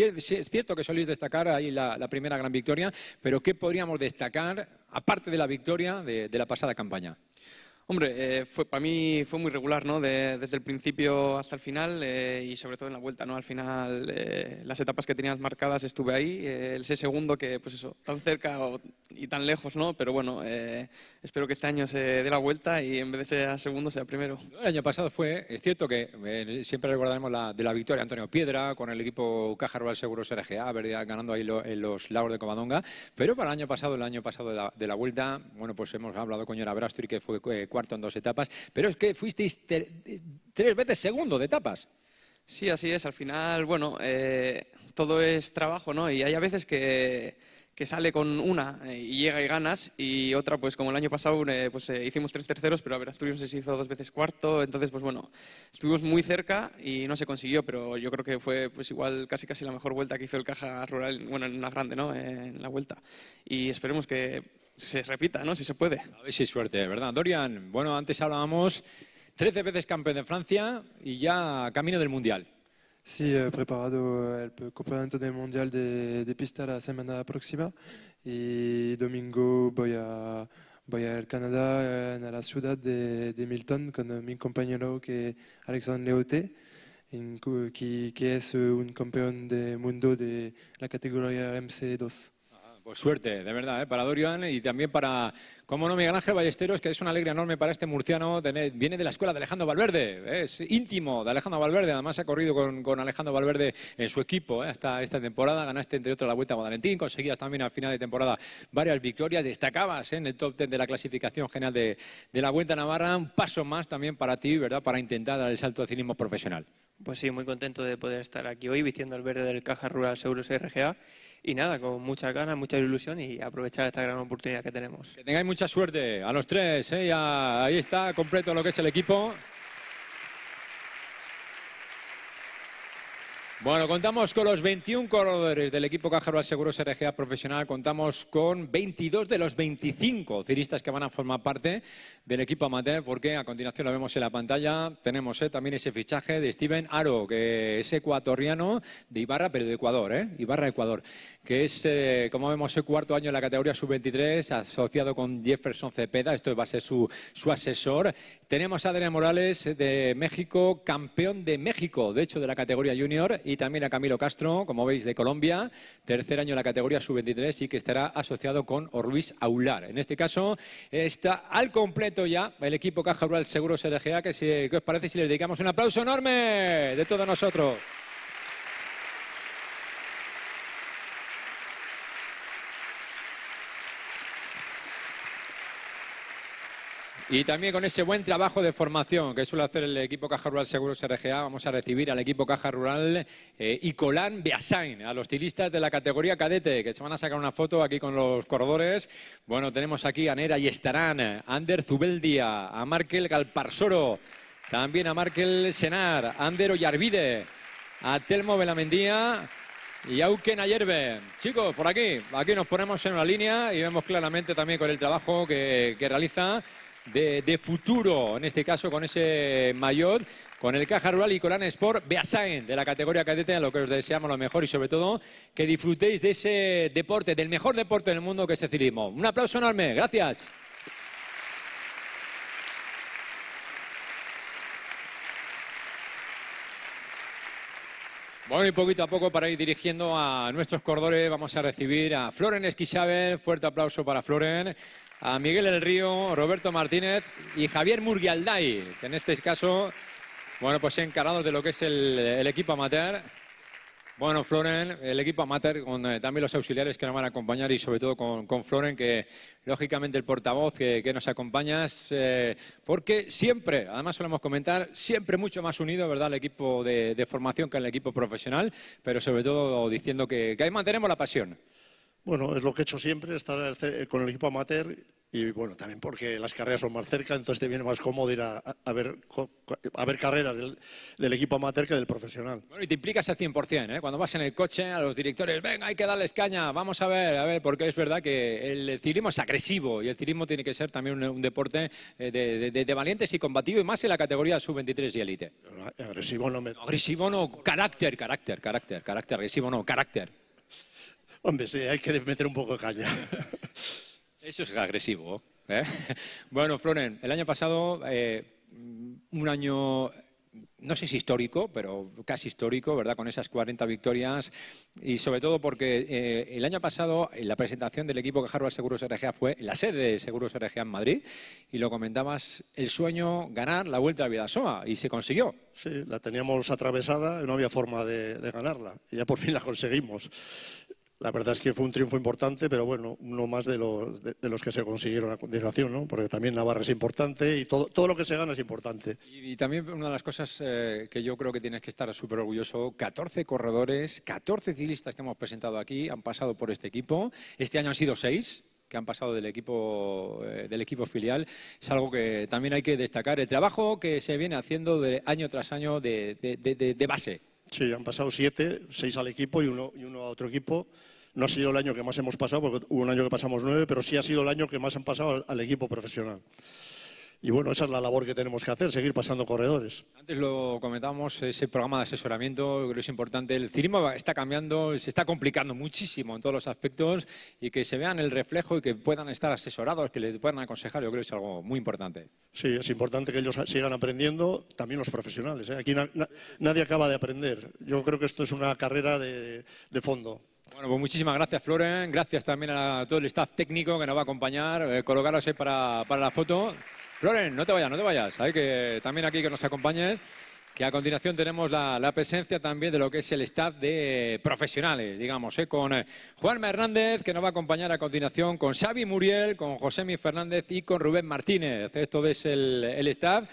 cierto que solís destacar ahí la, primera gran victoria, pero ¿qué podríamos destacar aparte de la victoria de la pasada campaña? Hombre, eh, fue, para mí fue muy regular, ¿no? desde el principio hasta el final eh, y sobre todo en la vuelta, ¿no? Al final, eh, las etapas que tenías marcadas estuve ahí, el segundo que, pues eso, tan cerca y tan lejos, ¿no? Pero bueno, espero que este año se dé la vuelta y en vez de ser segundo sea primero. El año pasado fue, es cierto que siempre recordaremos la, de la victoria Antonio Piedra con el equipo Caja Rural Seguros RGA, ganando ahí en los lagos de Covadonga, pero para el año pasado, el año pasado de la, vuelta, bueno, pues hemos hablado con Yora Brastri que fue cuarto en dos etapas, pero es que fuisteis tres veces segundo de etapas. Sí, así es. Al final, bueno, eh, todo es trabajo, ¿no? Y hay a veces que, que sale con una eh, y llega y ganas, y otra, pues como el año pasado, eh, pues hicimos tres terceros, pero a ver, Asturias se hizo dos veces cuarto, entonces, pues bueno, estuvimos muy cerca y no se consiguió, pero yo creo que fue pues igual casi casi la mejor vuelta que hizo el Caja Rural, bueno, en una grande, ¿no? en la vuelta. Y esperemos que se repita, ¿no? Si se puede. A ver si suerte, ¿verdad? Dorian, bueno, antes hablábamos 13 veces campeón de Francia y ya camino del Mundial. Sí, preparado el campeonato del Mundial de, pista la semana próxima y domingo voy a voy al Canadá, a la ciudad de, Milton, con mi compañero que es Alexandre Leote, que, es un campeón del mundo de la categoría MC2. Pues suerte, de verdad, ¿eh? para Dorian y también para, como no, Miguel Ángel Ballesteros, que es una alegría enorme para este murciano. viene de la escuela de Alejandro Valverde, es íntimo de Alejandro Valverde. Además, ha corrido con, Alejandro Valverde en su equipo hasta ¿eh? esta temporada. Ganaste, entre otras, la Vuelta a Valentín. Conseguías también a final de temporada varias victorias. Destacabas ¿eh? en el top 10 de la clasificación general de, la Vuelta Navarra. Un paso más también para ti, ¿verdad? Para intentar dar el salto de cinismo profesional. Pues sí, muy contento de poder estar aquí hoy vistiendo el verde del Caja Rural Seguros RGA. Y nada, con muchas ganas, mucha ilusión y aprovechar esta gran oportunidad que tenemos. Que tengáis mucha suerte a los tres, ¿eh? ahí está completo lo que es el equipo. Bueno, contamos con los 21 corredores del equipo Caja Seguros RGA Profesional. Contamos con 22 de los 25 ciristas que van a formar parte del equipo amateur, porque a continuación lo vemos en la pantalla. Tenemos eh, también ese fichaje de Steven Aro, que es ecuatoriano de Ibarra, pero de Ecuador, ¿eh? Ibarra, Ecuador, que es, eh, como vemos, el cuarto año en la categoría sub-23, asociado con Jefferson Cepeda. Esto va a ser su, su asesor. Tenemos a Adrián Morales eh, de México, campeón de México, de hecho, de la categoría junior y también a Camilo Castro, como veis, de Colombia. Tercer año en la categoría sub-23 y que estará asociado con Luis Aular. En este caso está al completo ya el equipo Caja Rural Seguros LGA, que, si, os parece si le dedicamos un aplauso enorme de todos nosotros. Y también con ese buen trabajo de formación que suele hacer el equipo Caja Rural Seguros RGA, vamos a recibir al equipo Caja Rural eh, y Colán Beasain, a los tilistas de la categoría cadete, que se van a sacar una foto aquí con los corredores. Bueno, tenemos aquí a Nera y estarán Ander Zubeldia, a Markel Galparsoro, también a Markel Senar, Ander Oyarvide, a Telmo Belamendía, y Uken Ayerbe, chicos, por aquí, aquí nos ponemos en una línea y vemos claramente también con el trabajo que, que realiza de, futuro, en este caso con ese maillot, con el Caja Rural y con Sport Beasain de la categoría cadete, lo que os deseamos lo mejor y sobre todo que disfrutéis de ese deporte, del mejor deporte del mundo que es el ciclismo. Un aplauso enorme, gracias. Bueno, y poquito a poco para ir dirigiendo a nuestros corredores vamos a recibir a Floren Esquisabel. Fuerte aplauso para Floren a Miguel El Río, Roberto Martínez y Javier Murgialdai, que en este caso, bueno, pues encarados de lo que es el, equipo amateur. Bueno, Floren, el equipo amateur, con eh, también los auxiliares que nos van a acompañar y sobre todo con, con Floren, que lógicamente el portavoz que, nos acompaña, eh, porque siempre, además solemos comentar, siempre mucho más unido, ¿verdad?, el equipo de, formación que el equipo profesional, pero sobre todo diciendo que, que ahí mantenemos la pasión. Bueno, es lo que he hecho siempre, estar con el equipo amateur y bueno, también porque las carreras son más cerca, entonces te viene más cómodo ir a, ver, a carreras del, equipo amateur que del profesional. Bueno, y te implicas al 100%, ¿eh? Cuando vas en el coche a los directores, venga, hay que darles caña, vamos a ver, a ver, porque es verdad que el ciclismo es agresivo y el ciclismo tiene que ser también un, deporte eh, de, valientes y combativo y más en la categoría sub-23 y élite. Eh, agresivo no me... Agresivo no, carácter, carácter, carácter, carácter, agresivo no, carácter. Hombre, sí, hay que meter un poco de caña. Eso es agresivo. ¿eh? Bueno, Floren, el año pasado, eh, un año, no sé si histórico, pero casi histórico, ¿verdad? Con esas 40 victorias. Y sobre todo porque eh, el año pasado la presentación del equipo que Harvard Seguros RGA fue en la sede de Seguros RGA en Madrid. Y lo comentabas, el sueño ganar la vuelta a Vida SOA Y se consiguió. Sí, la teníamos atravesada y no había forma de ganarla. Y ya por fin la conseguimos. La verdad es que fue un triunfo importante, pero bueno, no más de los, de, los que se consiguieron a continuación, ¿no? Porque también Navarra es importante y todo, todo lo que se gana es importante. Y, también una de las cosas eh, que yo creo que tienes que estar súper orgulloso, 14 corredores, 14 ciclistas que hemos presentado aquí han pasado por este equipo. Este año han sido seis que han pasado del equipo, eh, del equipo filial. Es algo que también hay que destacar, el trabajo que se viene haciendo de año tras año de, base. Sí, han pasado siete, seis al equipo y uno, y uno a otro equipo. No ha sido el año que más hemos pasado, porque hubo un año que pasamos nueve, pero sí ha sido el año que más han pasado al, equipo profesional. Y bueno, esa es la labor que tenemos que hacer, seguir pasando corredores. Antes lo comentábamos, ese programa de asesoramiento, creo que es importante. El cirima está cambiando, se está complicando muchísimo en todos los aspectos y que se vean el reflejo y que puedan estar asesorados, que les puedan aconsejar, yo creo que es algo muy importante. Sí, es importante que ellos sigan aprendiendo, también los profesionales. ¿eh? Aquí nadie acaba de aprender. Yo creo que esto es una carrera de fondo. Bueno, pues muchísimas gracias, Floren. Gracias también a todo el staff técnico que nos va a acompañar. Eh, colocaros ahí para, la foto. Floren, no te vayas, no te vayas. Hay que también aquí que nos acompañes que a continuación tenemos la, presencia también de lo que es el staff de profesionales, digamos, eh, con eh, Juanma Hernández, que nos va a acompañar a continuación, con Xavi Muriel, con Mi Fernández y con Rubén Martínez. Esto es el, el staff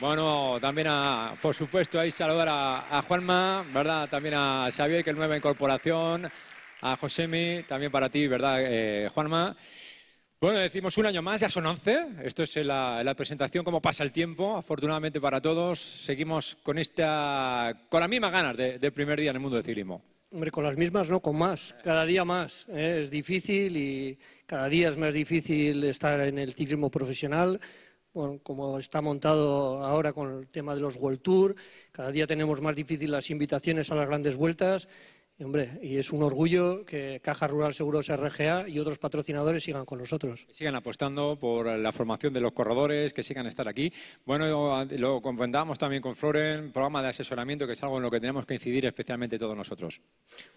bueno, también por supuesto, ahí saludar a, Juanma, ¿verdad? También a Xavier, que es nueva incorporación, a Josemi, también para ti, ¿verdad, eh, Juanma? Bueno, decimos un año más, ya son once, Esto es la, presentación, cómo pasa el tiempo, afortunadamente para todos. Seguimos con esta, con las mismas ganas del primer día en el mundo del ciclismo. Hombre, con las mismas no, con más, cada día más. ¿eh? Es difícil y cada día es más difícil estar en el ciclismo profesional bueno, como está montado ahora con el tema de los World Tour, cada día tenemos más difícil las invitaciones a las grandes vueltas. Y, hombre, y es un orgullo que Caja Rural Seguros RGA y otros patrocinadores sigan con nosotros. Sigan apostando por la formación de los corredores, que sigan estar aquí. Bueno, lo comentábamos también con Floren, programa de asesoramiento, que es algo en lo que tenemos que incidir especialmente todos nosotros.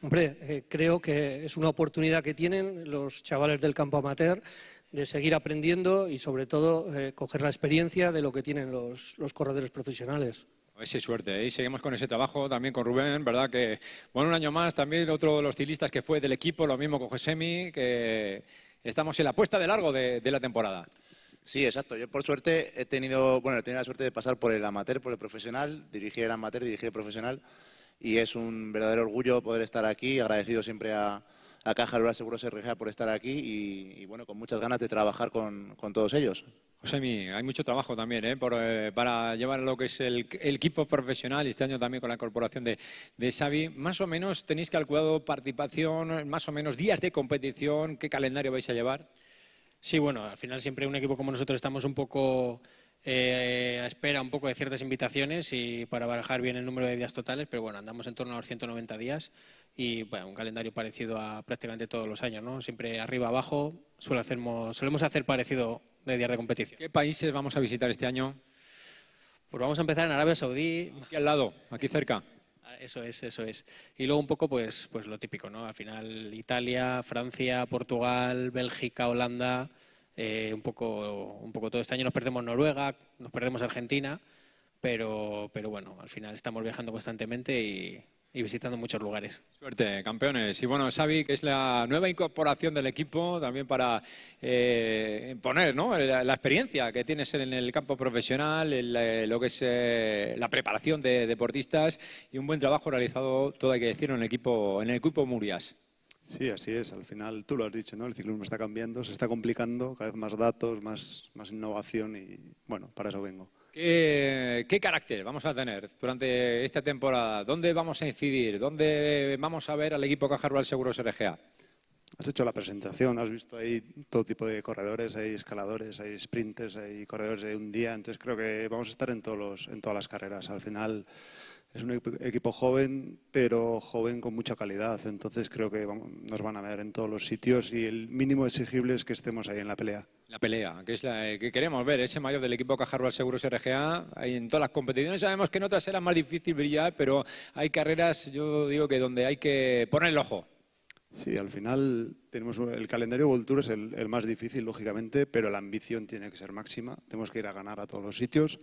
Hombre, eh, creo que es una oportunidad que tienen los chavales del campo amateur de seguir aprendiendo y sobre todo eh, coger la experiencia de lo que tienen los, corredores profesionales. Ese suerte. ¿eh? Y seguimos con ese trabajo también con Rubén, ¿verdad? Que, bueno, un año más también otro de los ciclistas que fue del equipo, lo mismo con Josemi, que estamos en la puesta de largo de, la temporada. Sí, exacto. Yo, por suerte, he tenido, bueno, he tenido la suerte de pasar por el amateur, por el profesional. Dirigí el amateur, dirigí el profesional. Y es un verdadero orgullo poder estar aquí, agradecido siempre a, la Caja Rural Seguros RGA por estar aquí y, bueno, con muchas ganas de trabajar con, todos ellos. Josemi, hay mucho trabajo también ¿eh? Eh, para llevar lo que es el, equipo profesional este año también con la incorporación de, Xavi. Más o menos tenéis calculado participación, más o menos días de competición, ¿qué calendario vais a llevar? Sí, bueno, al final siempre un equipo como nosotros estamos un poco eh, a espera un poco de ciertas invitaciones y para barajar bien el número de días totales, pero bueno, andamos en torno a los 190 días y un calendario parecido a prácticamente todos los años, ¿no? Siempre arriba abajo, suele solemos hacer parecido de días de competición. ¿Qué países vamos a visitar este año? Pues vamos a empezar en Arabia Saudí. Aquí al lado, aquí cerca. Ah, eso es, eso es. Y luego un poco pues, pues lo típico, ¿no? Al final Italia, Francia, Portugal, Bélgica, Holanda, eh, un, poco, un poco todo este año nos perdemos Noruega, nos perdemos Argentina, pero, pero bueno, al final estamos viajando constantemente y visitando muchos lugares. Suerte, campeones. Y bueno, Xavi, que es la nueva incorporación del equipo también para eh, poner la, experiencia que tienes en el campo profesional, eh, lo que es eh, la preparación de deportistas y un buen trabajo realizado, todo hay que decirlo, en el equipo, en el equipo Murias. Sí, así es. Al final, tú lo has dicho, ¿no? El ciclismo está cambiando, se está complicando, cada vez más datos, más, más innovación y, bueno, para eso vengo. ¿Qué, carácter vamos a tener durante esta temporada? ¿Dónde vamos a incidir? ¿Dónde vamos a ver al equipo Caja Rural Seguros RGA? Has hecho la presentación, has visto ahí todo tipo de corredores, hay escaladores, hay sprinters, hay corredores de un día, entonces creo que vamos a estar en, todos en todas las carreras. Al final es un equipo joven, pero joven con mucha calidad. Entonces creo que nos van a ver en todos los sitios y el mínimo exigible es que estemos ahí en la pelea. La pelea, que es la que queremos ver, ese mayor del equipo Cajarval Seguros RGA, en todas las competiciones. Sabemos que en otras era más difícil brillar, pero hay carreras, yo digo que donde hay que poner el ojo. Sí, al final tenemos el calendario Volture es el, más difícil, lógicamente, pero la ambición tiene que ser máxima. Tenemos que ir a ganar a todos los sitios.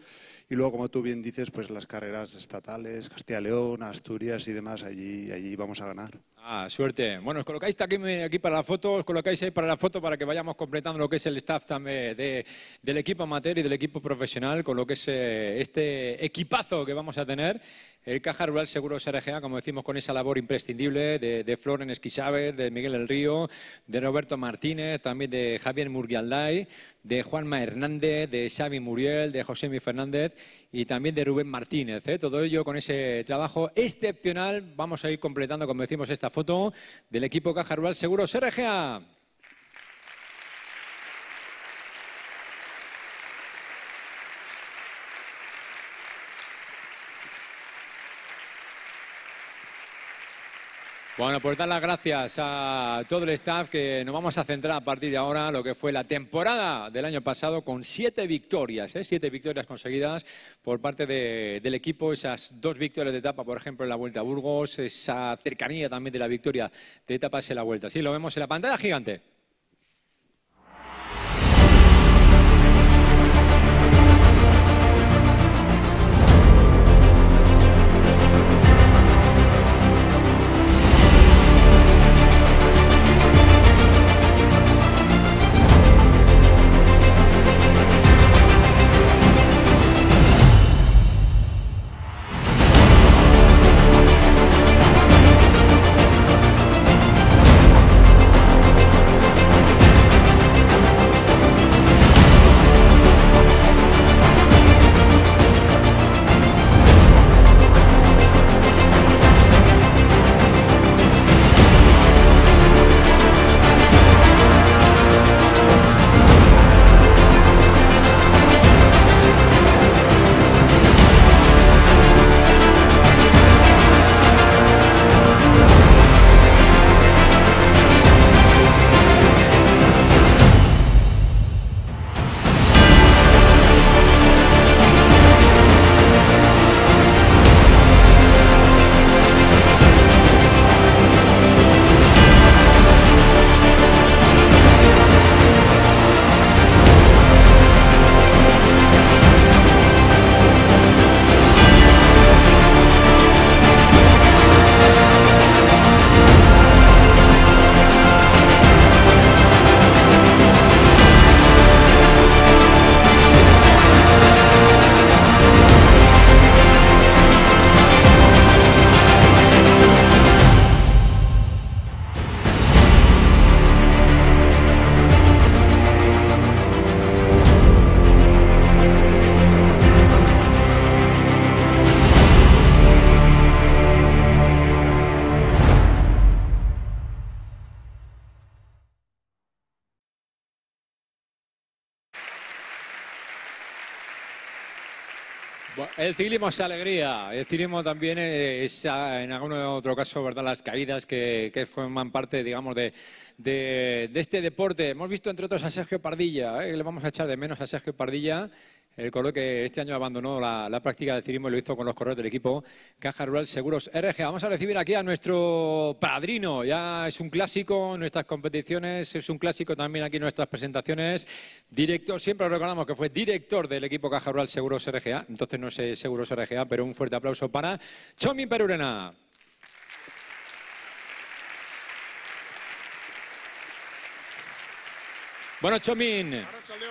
Y luego, como tú bien dices, pues las carreras estatales, Castilla-León, Asturias y demás, allí, allí vamos a ganar. Ah, suerte. Bueno, os colocáis aquí, para la foto, os colocáis ahí para la foto para que vayamos completando lo que es el staff también de, del equipo amateur y del equipo profesional con lo que es eh, este equipazo que vamos a tener el Caja Rural Seguros RGA, como decimos, con esa labor imprescindible de, de Floren de Miguel El Río, de Roberto Martínez, también de Javier Murgialday, de Juanma Hernández, de Xavi Muriel, de José Mi Fernández y también de Rubén Martínez. ¿eh? Todo ello con ese trabajo excepcional. Vamos a ir completando, como decimos, esta foto del equipo Caja Rural Seguros RGA. Bueno, pues dar las gracias a todo el staff que nos vamos a centrar a partir de ahora lo que fue la temporada del año pasado con siete victorias, ¿eh? siete victorias conseguidas por parte del equipo, esas dos victorias de etapa, por ejemplo, en la Vuelta a Burgos, esa cercanía también de la victoria de etapas en la Vuelta. Sí, lo vemos en la pantalla gigante. el ciclismo alegría, el también es ah, en algún otro caso, ¿verdad? Las caídas que, forman parte, digamos, de, de, este deporte. Hemos visto, entre otros, a Sergio Pardilla, ¿eh? le vamos a echar de menos a Sergio Pardilla, el que este año abandonó la, práctica de cirismo y lo hizo con los correos del equipo Caja Rural Seguros RGA. Vamos a recibir aquí a nuestro padrino. Ya es un clásico en nuestras competiciones, es un clásico también aquí en nuestras presentaciones. Director, siempre recordamos que fue director del equipo Caja Rural Seguros RGA, entonces no sé eh, Seguros RGA, pero un fuerte aplauso para Chomi Perurena. Bueno, Chomín,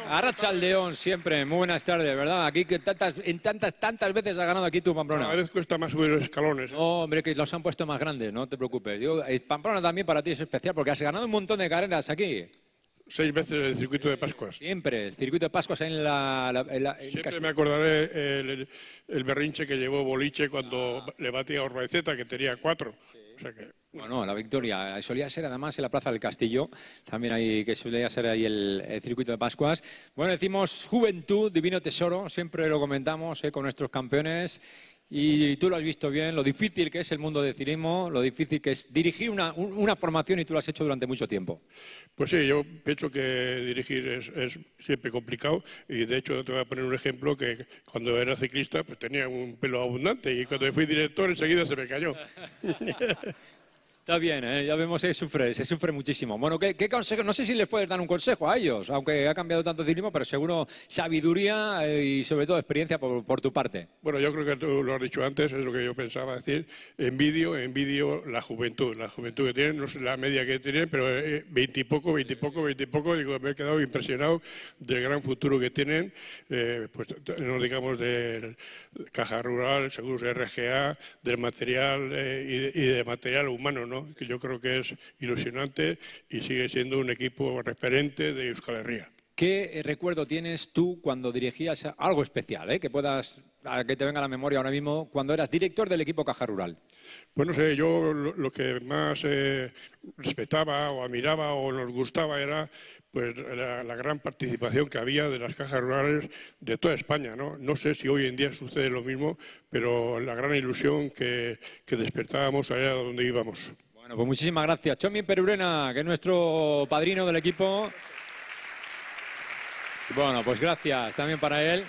Arracha León siempre, muy buenas tardes, ¿verdad? Aquí que tantas, en tantas, tantas veces ha ganado aquí tu Pamplona. A veces cuesta más subir los escalones. No, ¿eh? oh, hombre, que los han puesto más grandes, no te preocupes. Pamplona también para ti es especial porque has ganado un montón de carreras aquí seis veces el circuito de Pascuas. Siempre, el circuito de Pascuas en la... la, Siempre me acordaré el, berrinche que llevó Boliche cuando le batía a Orbaezeta, que tenía cuatro. Bueno, la victoria. Solía ser además en la Plaza del Castillo, también ahí que solía ser ahí el, circuito de Pascuas. Bueno, decimos juventud, divino tesoro, siempre lo comentamos eh, con nuestros campeones y tú lo has visto bien, lo difícil que es el mundo del cinismo, lo difícil que es dirigir una, formación y tú lo has hecho durante mucho tiempo. Pues sí, yo pienso que dirigir es, es, siempre complicado y de hecho te voy a poner un ejemplo que cuando era ciclista pues tenía un pelo abundante y cuando fui director enseguida se me cayó. Está bien, ¿eh? ya vemos que eh, sufre, se sufre muchísimo. Bueno, ¿qué, consejo? No sé si les puedes dar un consejo a ellos, aunque ha cambiado tanto dinero, pero seguro sabiduría eh, y sobre todo experiencia por, tu parte. Bueno, yo creo que tú lo has dicho antes, es lo que yo pensaba decir. Envidio, envidio la juventud, la juventud que tienen, no sé la media que tienen, pero veintipoco, eh, veintipoco, veintipoco, digo, me he quedado impresionado del gran futuro que tienen, pues no digamos de Caja Rural, Seguros RGA, del material y de, y, de, material humano, ¿no? que yo creo que es ilusionante y sigue siendo un equipo referente de Euskal Herria. ¿Qué eh, recuerdo tienes tú cuando dirigías algo especial, eh? que puedas, que te venga a la memoria ahora mismo, cuando eras director del equipo Caja Rural? Pues no sé, yo lo, que más eh, respetaba o admiraba o nos gustaba era pues la, gran participación que había de las cajas rurales de toda España. ¿no? sé si hoy en día sucede lo mismo, pero la gran ilusión que, que despertábamos era donde íbamos. Bueno, pues muchísimas gracias. Chomín Perurena, que es nuestro padrino del equipo. Bueno, pues gracias también para él.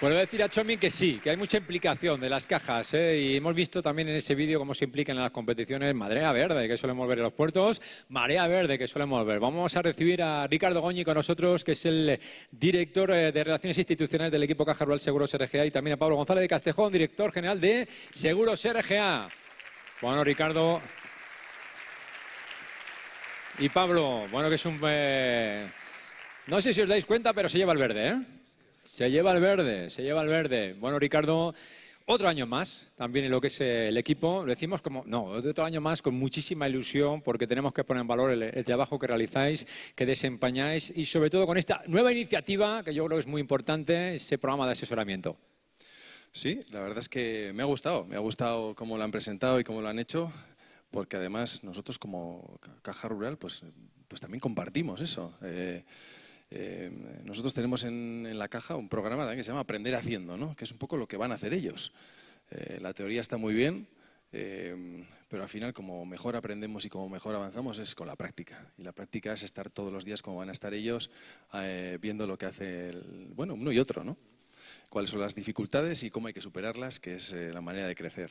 Puedo decir a Chomín que sí, que hay mucha implicación de las cajas. ¿eh? Y hemos visto también en ese vídeo cómo se implican en las competiciones Marea Verde, que solemos ver en los puertos, Marea Verde, que solemos ver. Vamos a recibir a Ricardo Goñi con nosotros, que es el director eh, de Relaciones Institucionales del equipo Caja Rural Seguros RGA, y también a Pablo González de Castejón, director general de Seguros RGA. Bueno, Ricardo. Y Pablo, bueno, que es un... Eh, no sé si os dais cuenta, pero se lleva el verde, ¿eh? Se lleva el verde, se lleva el verde. Bueno, Ricardo, otro año más también en lo que es el equipo. Lo decimos como, no, otro año más con muchísima ilusión porque tenemos que poner en valor el, el, trabajo que realizáis, que desempeñáis y sobre todo con esta nueva iniciativa que yo creo que es muy importante, ese programa de asesoramiento. Sí, la verdad es que me ha gustado, me ha gustado cómo lo han presentado y cómo lo han hecho, porque además nosotros como Caja Rural pues, pues también compartimos eso. Eh, eh, nosotros tenemos en, la caja un programa que se llama Aprender Haciendo, ¿no? que es un poco lo que van a hacer ellos. Eh, la teoría está muy bien, pero al final como mejor aprendemos y como mejor avanzamos es con la práctica. Y la práctica es estar todos los días como van a estar ellos, viendo lo que hace el, bueno, uno y otro. ¿no? cuáles son las dificultades y cómo hay que superarlas, que es eh, la manera de crecer.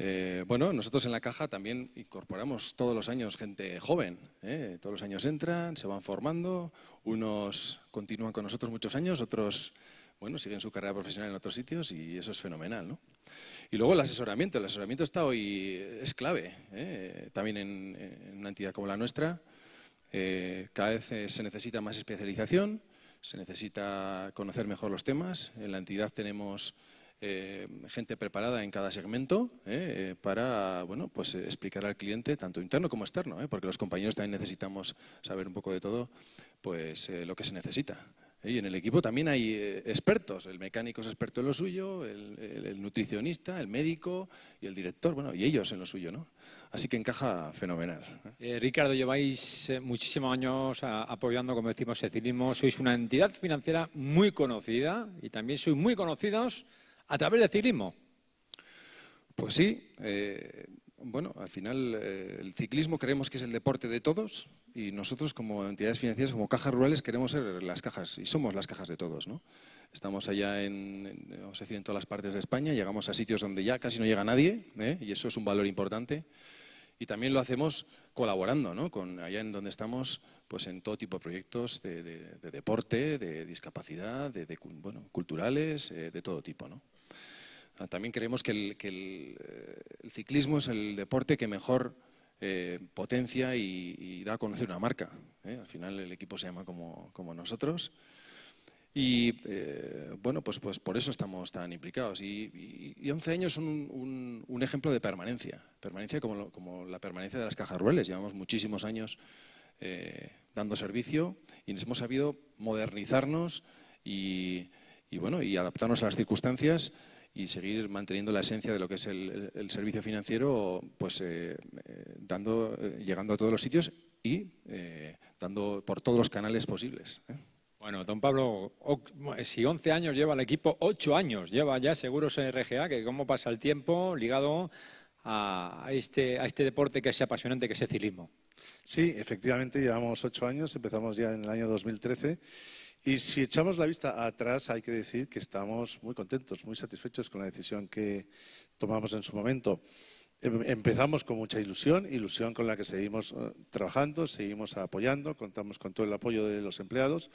Eh, bueno, nosotros en la caja también incorporamos todos los años gente joven. Eh, todos los años entran, se van formando, unos continúan con nosotros muchos años, otros bueno, siguen su carrera profesional en otros sitios y eso es fenomenal. ¿no? Y luego el asesoramiento. El asesoramiento está hoy, es clave. También en, en, una entidad como la nuestra, cada vez se necesita más especialización se necesita conocer mejor los temas. En la entidad tenemos eh, gente preparada en cada segmento eh, para bueno, pues, eh, explicar al cliente, tanto interno como externo, porque los compañeros también necesitamos saber un poco de todo pues, lo que se necesita. Y en el equipo también hay expertos, el mecánico es experto en lo suyo, el, el, nutricionista, el médico y el director, bueno, y ellos en lo suyo, ¿no? Así que encaja fenomenal. ¿eh? Eh, Ricardo, lleváis eh, muchísimos años ah, apoyando, como decimos, el ciclismo. Sois una entidad financiera muy conocida y también sois muy conocidos a través del ciclismo. Pues sí. bueno, al final el ciclismo creemos que es el deporte de todos y nosotros como entidades financieras, como cajas rurales, queremos ser las cajas y somos las cajas de todos. ¿no? Estamos allá en, todas las partes de España, llegamos a sitios donde ya casi no llega nadie y eso es un valor importante. Y también lo hacemos colaborando, ¿no? Con, allá en donde estamos, pues en todo tipo de proyectos de, deporte, de discapacidad, de, bueno, culturales, eh, de todo tipo, ¿no? Ah, también creemos que, eh, el, ciclismo es el deporte que mejor eh, potencia y, da a conocer una marca. Al final el equipo se llama como, como nosotros y eh, bueno, pues, pues por eso estamos tan implicados. Y, 11 años son un, ejemplo de permanencia, permanencia como, como la permanencia de las cajas rueles. Llevamos muchísimos años eh, dando servicio y nos hemos sabido modernizarnos y, y, bueno, y adaptarnos a las circunstancias y seguir manteniendo la esencia de lo que es el, servicio financiero, pues eh, dando, llegando a todos los sitios y dando por todos los canales posibles. Bueno, don Pablo, si 11 años lleva el equipo, 8 años lleva ya Seguros RGA, que cómo pasa el tiempo ligado a este, a este deporte que es apasionante, que es el ciclismo. Sí, efectivamente, llevamos 8 años, empezamos ya en el año 2013. Y si echamos la vista atrás, hay que decir que estamos muy contentos, muy satisfechos con la decisión que tomamos en su momento. Em, empezamos con mucha ilusión, ilusión con la que seguimos eh, trabajando, seguimos apoyando, contamos con todo el apoyo de los empleados.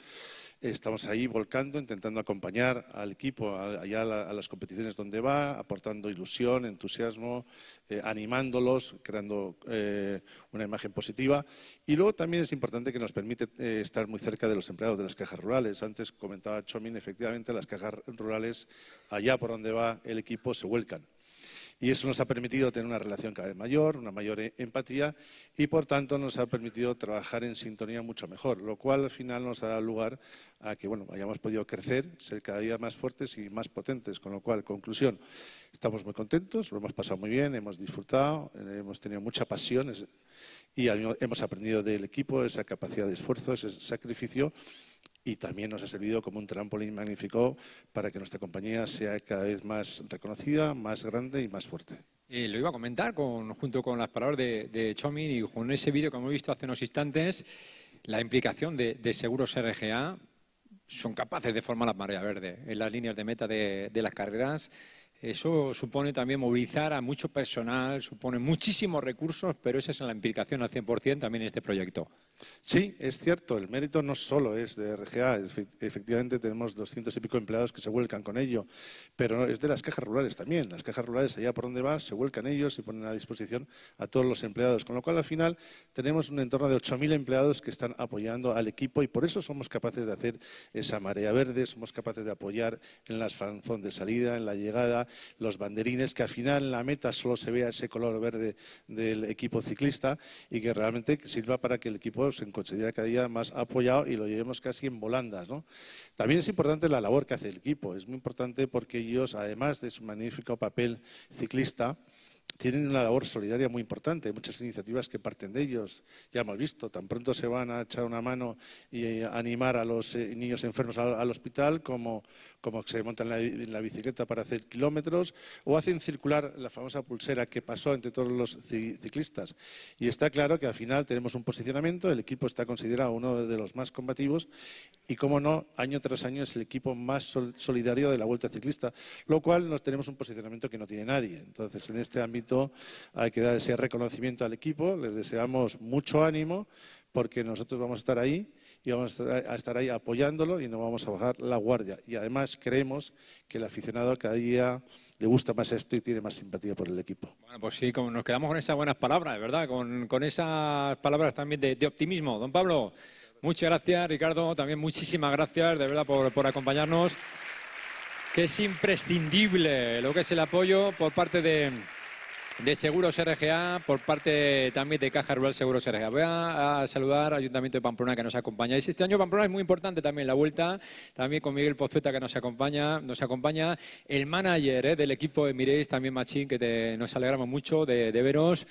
Estamos ahí volcando, intentando acompañar al equipo allá a, las competiciones donde va, aportando ilusión, entusiasmo, eh, animándolos, creando eh, una imagen positiva. Y luego también es importante que nos permite estar muy cerca de los empleados de las cajas rurales. Antes comentaba Chomin, efectivamente, las cajas rurales, allá por donde va el equipo, se vuelcan y eso nos ha permitido tener una relación cada vez mayor, una mayor e-, empatía y, por tanto, nos ha permitido trabajar en sintonía mucho mejor, lo cual al final nos ha dado lugar a que bueno, hayamos podido crecer, ser cada día más fuertes y más potentes. Con lo cual, conclusión, estamos muy contentos, lo hemos pasado muy bien, hemos disfrutado, eh, hemos tenido mucha pasión y hemos aprendido del equipo esa capacidad de esfuerzo, ese sacrificio y también nos ha servido como un trampolín magnífico para que nuestra compañía sea cada vez más reconocida, más grande y más fuerte. Eh, lo iba a comentar junto con las palabras de, de Chomin y con ese vídeo que hemos visto hace unos instantes, la implicación de, seguros RGA son capaces de formar la marea verde en las líneas de meta de, de las carreras. Eso supone también movilizar a mucho personal, supone muchísimos recursos, pero esa es la implicación al 100% también en este proyecto. Sí, es cierto, el mérito no solo es de RGA, efectivamente tenemos 200 y pico empleados que se vuelcan con ello, pero es de las cajas rurales también. Las cajas rurales, allá por donde va, se vuelcan ellos y ponen a disposición a todos los empleados, con lo cual al final tenemos un entorno de 8.000 empleados que están apoyando al equipo y por eso somos capaces de hacer esa marea verde, somos capaces de apoyar en las franzones de salida, en la llegada, los banderines, que al final en la meta solo se vea ese color verde del equipo ciclista y que realmente sirva para que el equipo en considera cada día más apoyado y lo llevemos casi en volandas. También es importante la labor que hace el equipo, es muy importante porque ellos, además de su magnífico papel ciclista, tienen una labor solidaria muy importante. Hay muchas iniciativas que parten de ellos. Ya hemos visto, tan pronto se van a echar una mano y eh, animar a los eh, niños enfermos al, hospital, como, como se montan en la, bicicleta para hacer kilómetros, o hacen circular la famosa pulsera que pasó entre todos los ciclistas. Y está claro que al final tenemos un posicionamiento, el equipo está considerado uno de los más combativos y, como no, año tras año es el equipo más solidario de la Vuelta Ciclista, lo cual nos tenemos un posicionamiento que no tiene nadie. Entonces, en este hay que dar ese reconocimiento al equipo, les deseamos mucho ánimo porque nosotros vamos a estar ahí y vamos a estar ahí apoyándolo y no vamos a bajar la guardia. Y además creemos que el aficionado cada día le gusta más esto y tiene más simpatía por el equipo. Bueno, pues sí, como nos quedamos con esas buenas palabras, ¿verdad? Con, esas palabras también de, optimismo. Don Pablo, muchas gracias, Ricardo, también muchísimas gracias, de verdad, por acompañarnos. Que es imprescindible lo que es el apoyo por parte de, de Seguros RGA por parte también de Caja Rural Seguros RGA. Voy a, saludar al Ayuntamiento de Pamplona que nos acompaña. Este año Pamplona es muy importante también la vuelta, también con Miguel Pozueta que nos acompaña, nos acompaña el manager eh, del equipo de Mireis, también Machín, que nos alegramos mucho de, de veros.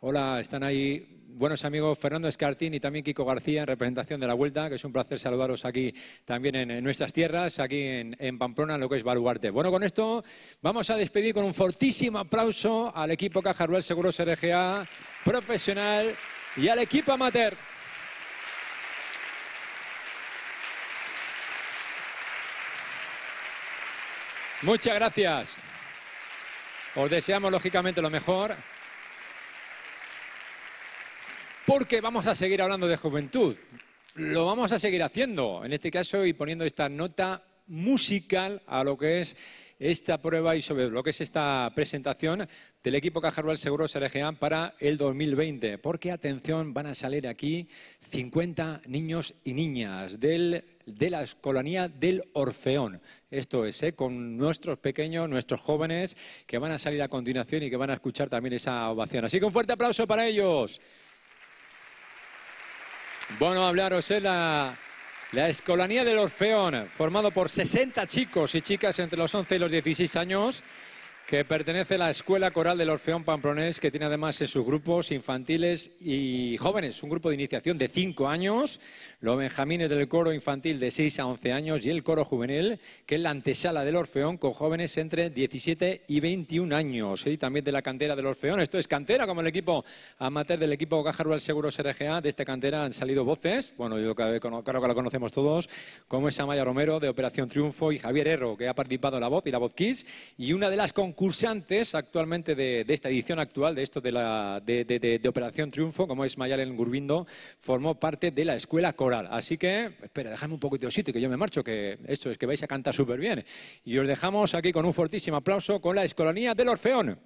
Hola, están ahí buenos amigos Fernando Escartín y también Kiko García en representación de la Vuelta, que es un placer saludaros aquí también en, nuestras tierras, aquí en, Pamplona, en lo que es Baluarte. Bueno, con esto vamos a despedir con un fortísimo aplauso al equipo Cajaruel Seguros RGA profesional y al equipo amateur. Muchas gracias. Os deseamos lógicamente lo mejor porque vamos a seguir hablando de juventud. Lo vamos a seguir haciendo, en este caso, y poniendo esta nota musical a lo que es esta prueba y sobre lo que es esta presentación del equipo Cajarval Seguro RGA para el 2020. Porque, atención, van a salir aquí 50 niños y niñas de la escolanía del Orfeón. Esto es, ¿eh? con nuestros pequeños, nuestros jóvenes, que van a salir a continuación y que van a escuchar también esa ovación. Así que un fuerte aplauso para ellos. Bueno, hablaros de la, la Escolanía del Orfeón, formado por 60 chicos y chicas entre los 11 y los 16 años que pertenece a la Escuela Coral del Orfeón Pamplonés, que tiene además en sus grupos infantiles y jóvenes un grupo de iniciación de 5 años, los benjamines del coro infantil de 6 a 11 años y el coro juvenil, que es la antesala del Orfeón con jóvenes entre 17 y 21 años, y también de la cantera del Orfeón. Esto es cantera, como el equipo amateur del equipo Caja Rural Seguros RGA. De esta cantera han salido voces, bueno, yo creo que la conocemos todos, como es Amaya Romero de Operación Triunfo y Javier Erro, que ha participado en la voz y la voz Kiss, y una de las cursantes actualmente de, esta edición actual, de esto de, la, de, Operación Triunfo, como es Mayalen Gurbindo, formó parte de la escuela coral. Así que, espera, dejadme un poquito de sitio, que yo me marcho, que esto es que vais a cantar súper bien. Y os dejamos aquí con un fortísimo aplauso con la escolonía del Orfeón.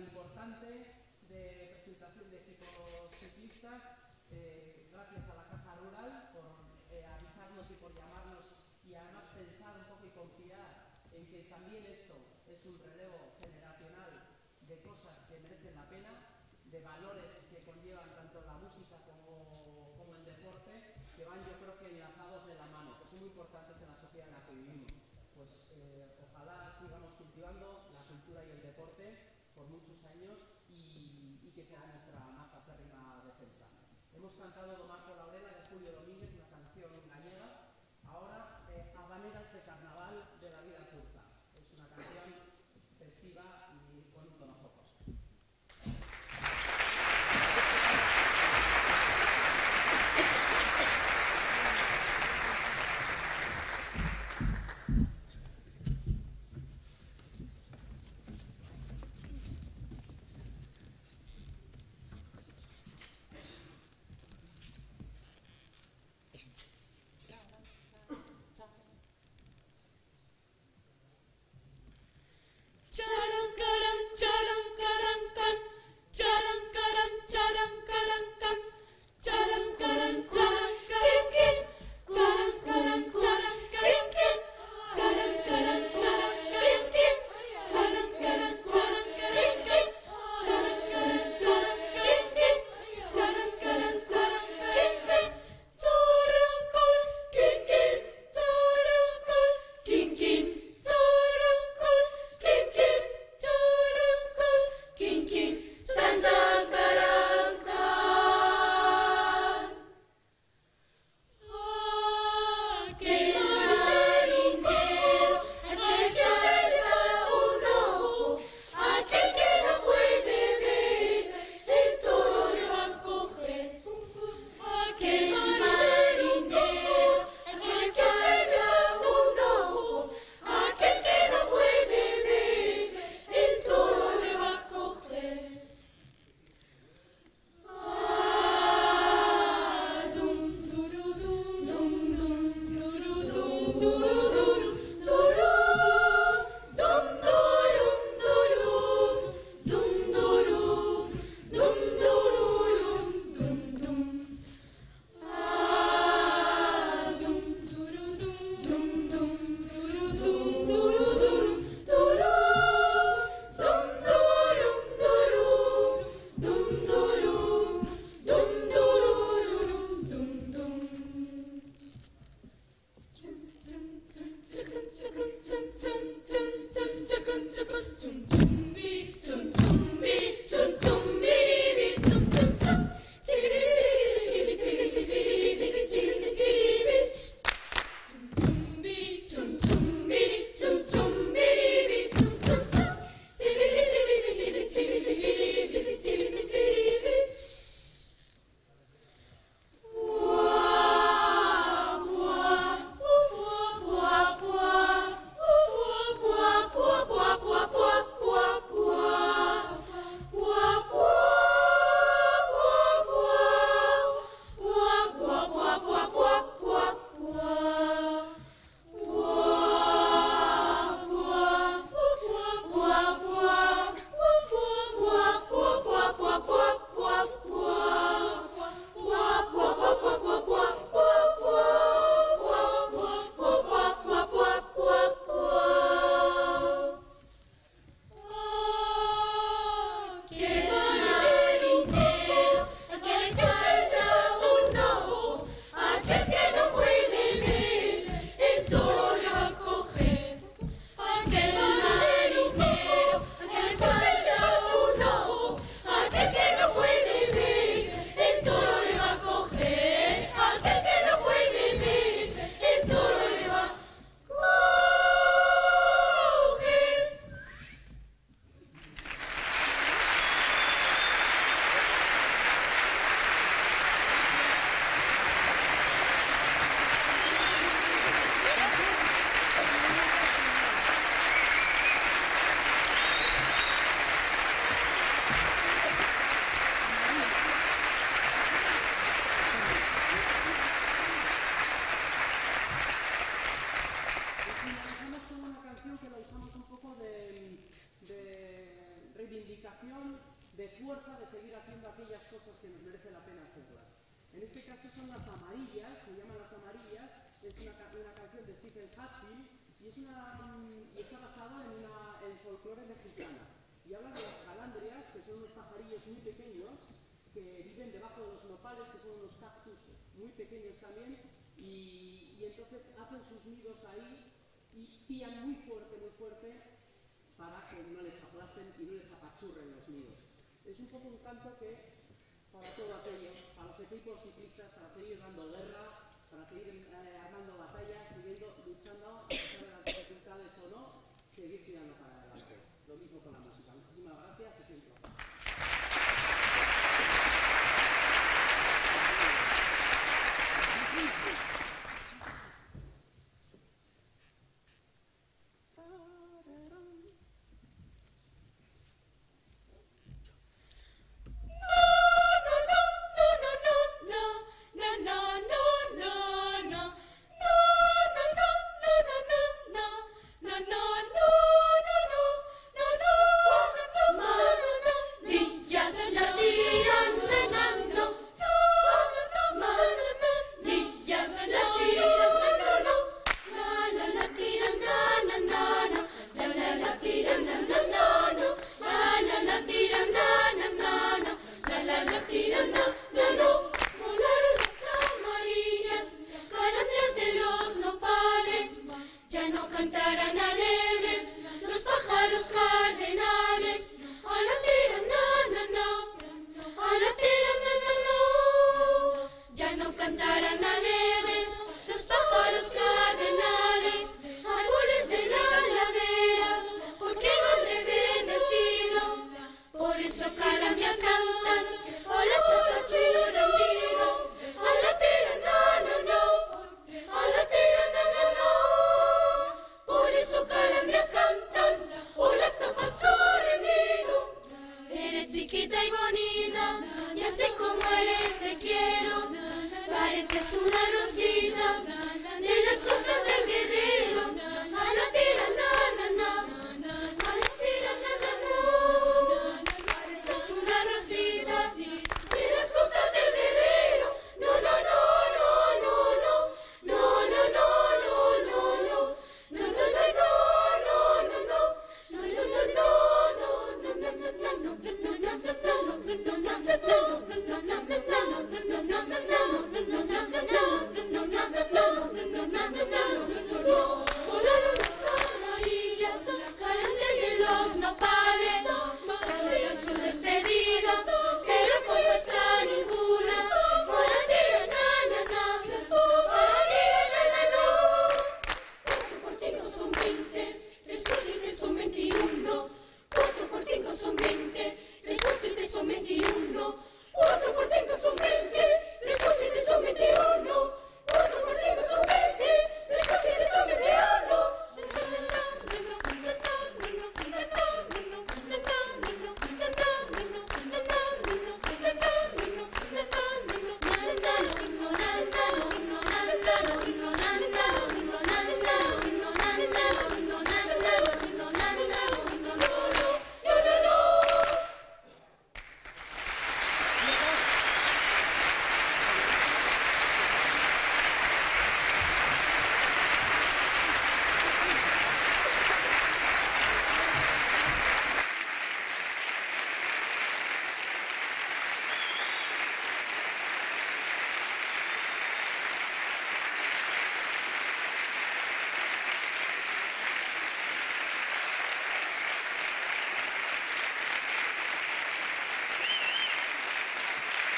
importante de presentación de equipos ciclistas, eh, gracias a la Caja Rural por eh, avisarnos y por llamarnos y además pensar un poco y confiar en que también esto es un relevo generacional de cosas que merecen la pena, de valores que conllevan tanto la música como, el deporte, que van yo creo que enlazados de la mano, que son muy importantes en la sociedad en la que vivimos. Pues eh, ojalá sigamos cultivando la cultura y el deporte por muchos años y, que sea nuestra más acérrima defensa. Hemos cantado Don Marco Laurela de Julio Domínguez, una canción gallega. Ahora, a eh, Habaneras de Carnaval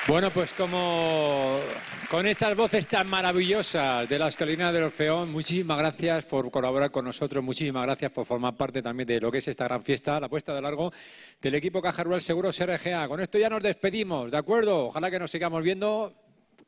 Bueno, pues como con estas voces tan maravillosas de la escalina del Orfeón, muchísimas gracias por colaborar con nosotros, muchísimas gracias por formar parte también de lo que es esta gran fiesta, la puesta de largo del equipo Caja Rural Seguros RGA. Con esto ya nos despedimos, ¿de acuerdo? Ojalá que nos sigamos viendo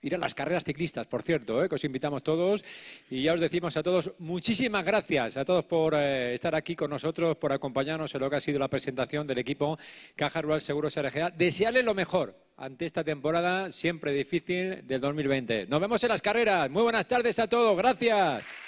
ir a las carreras ciclistas, por cierto, ¿eh? que os invitamos todos. Y ya os decimos a todos muchísimas gracias a todos por eh, estar aquí con nosotros, por acompañarnos en lo que ha sido la presentación del equipo Caja Rural Seguros RGA. desearle lo mejor ante esta temporada siempre difícil del 2020. Nos vemos en las carreras. Muy buenas tardes a todos. Gracias.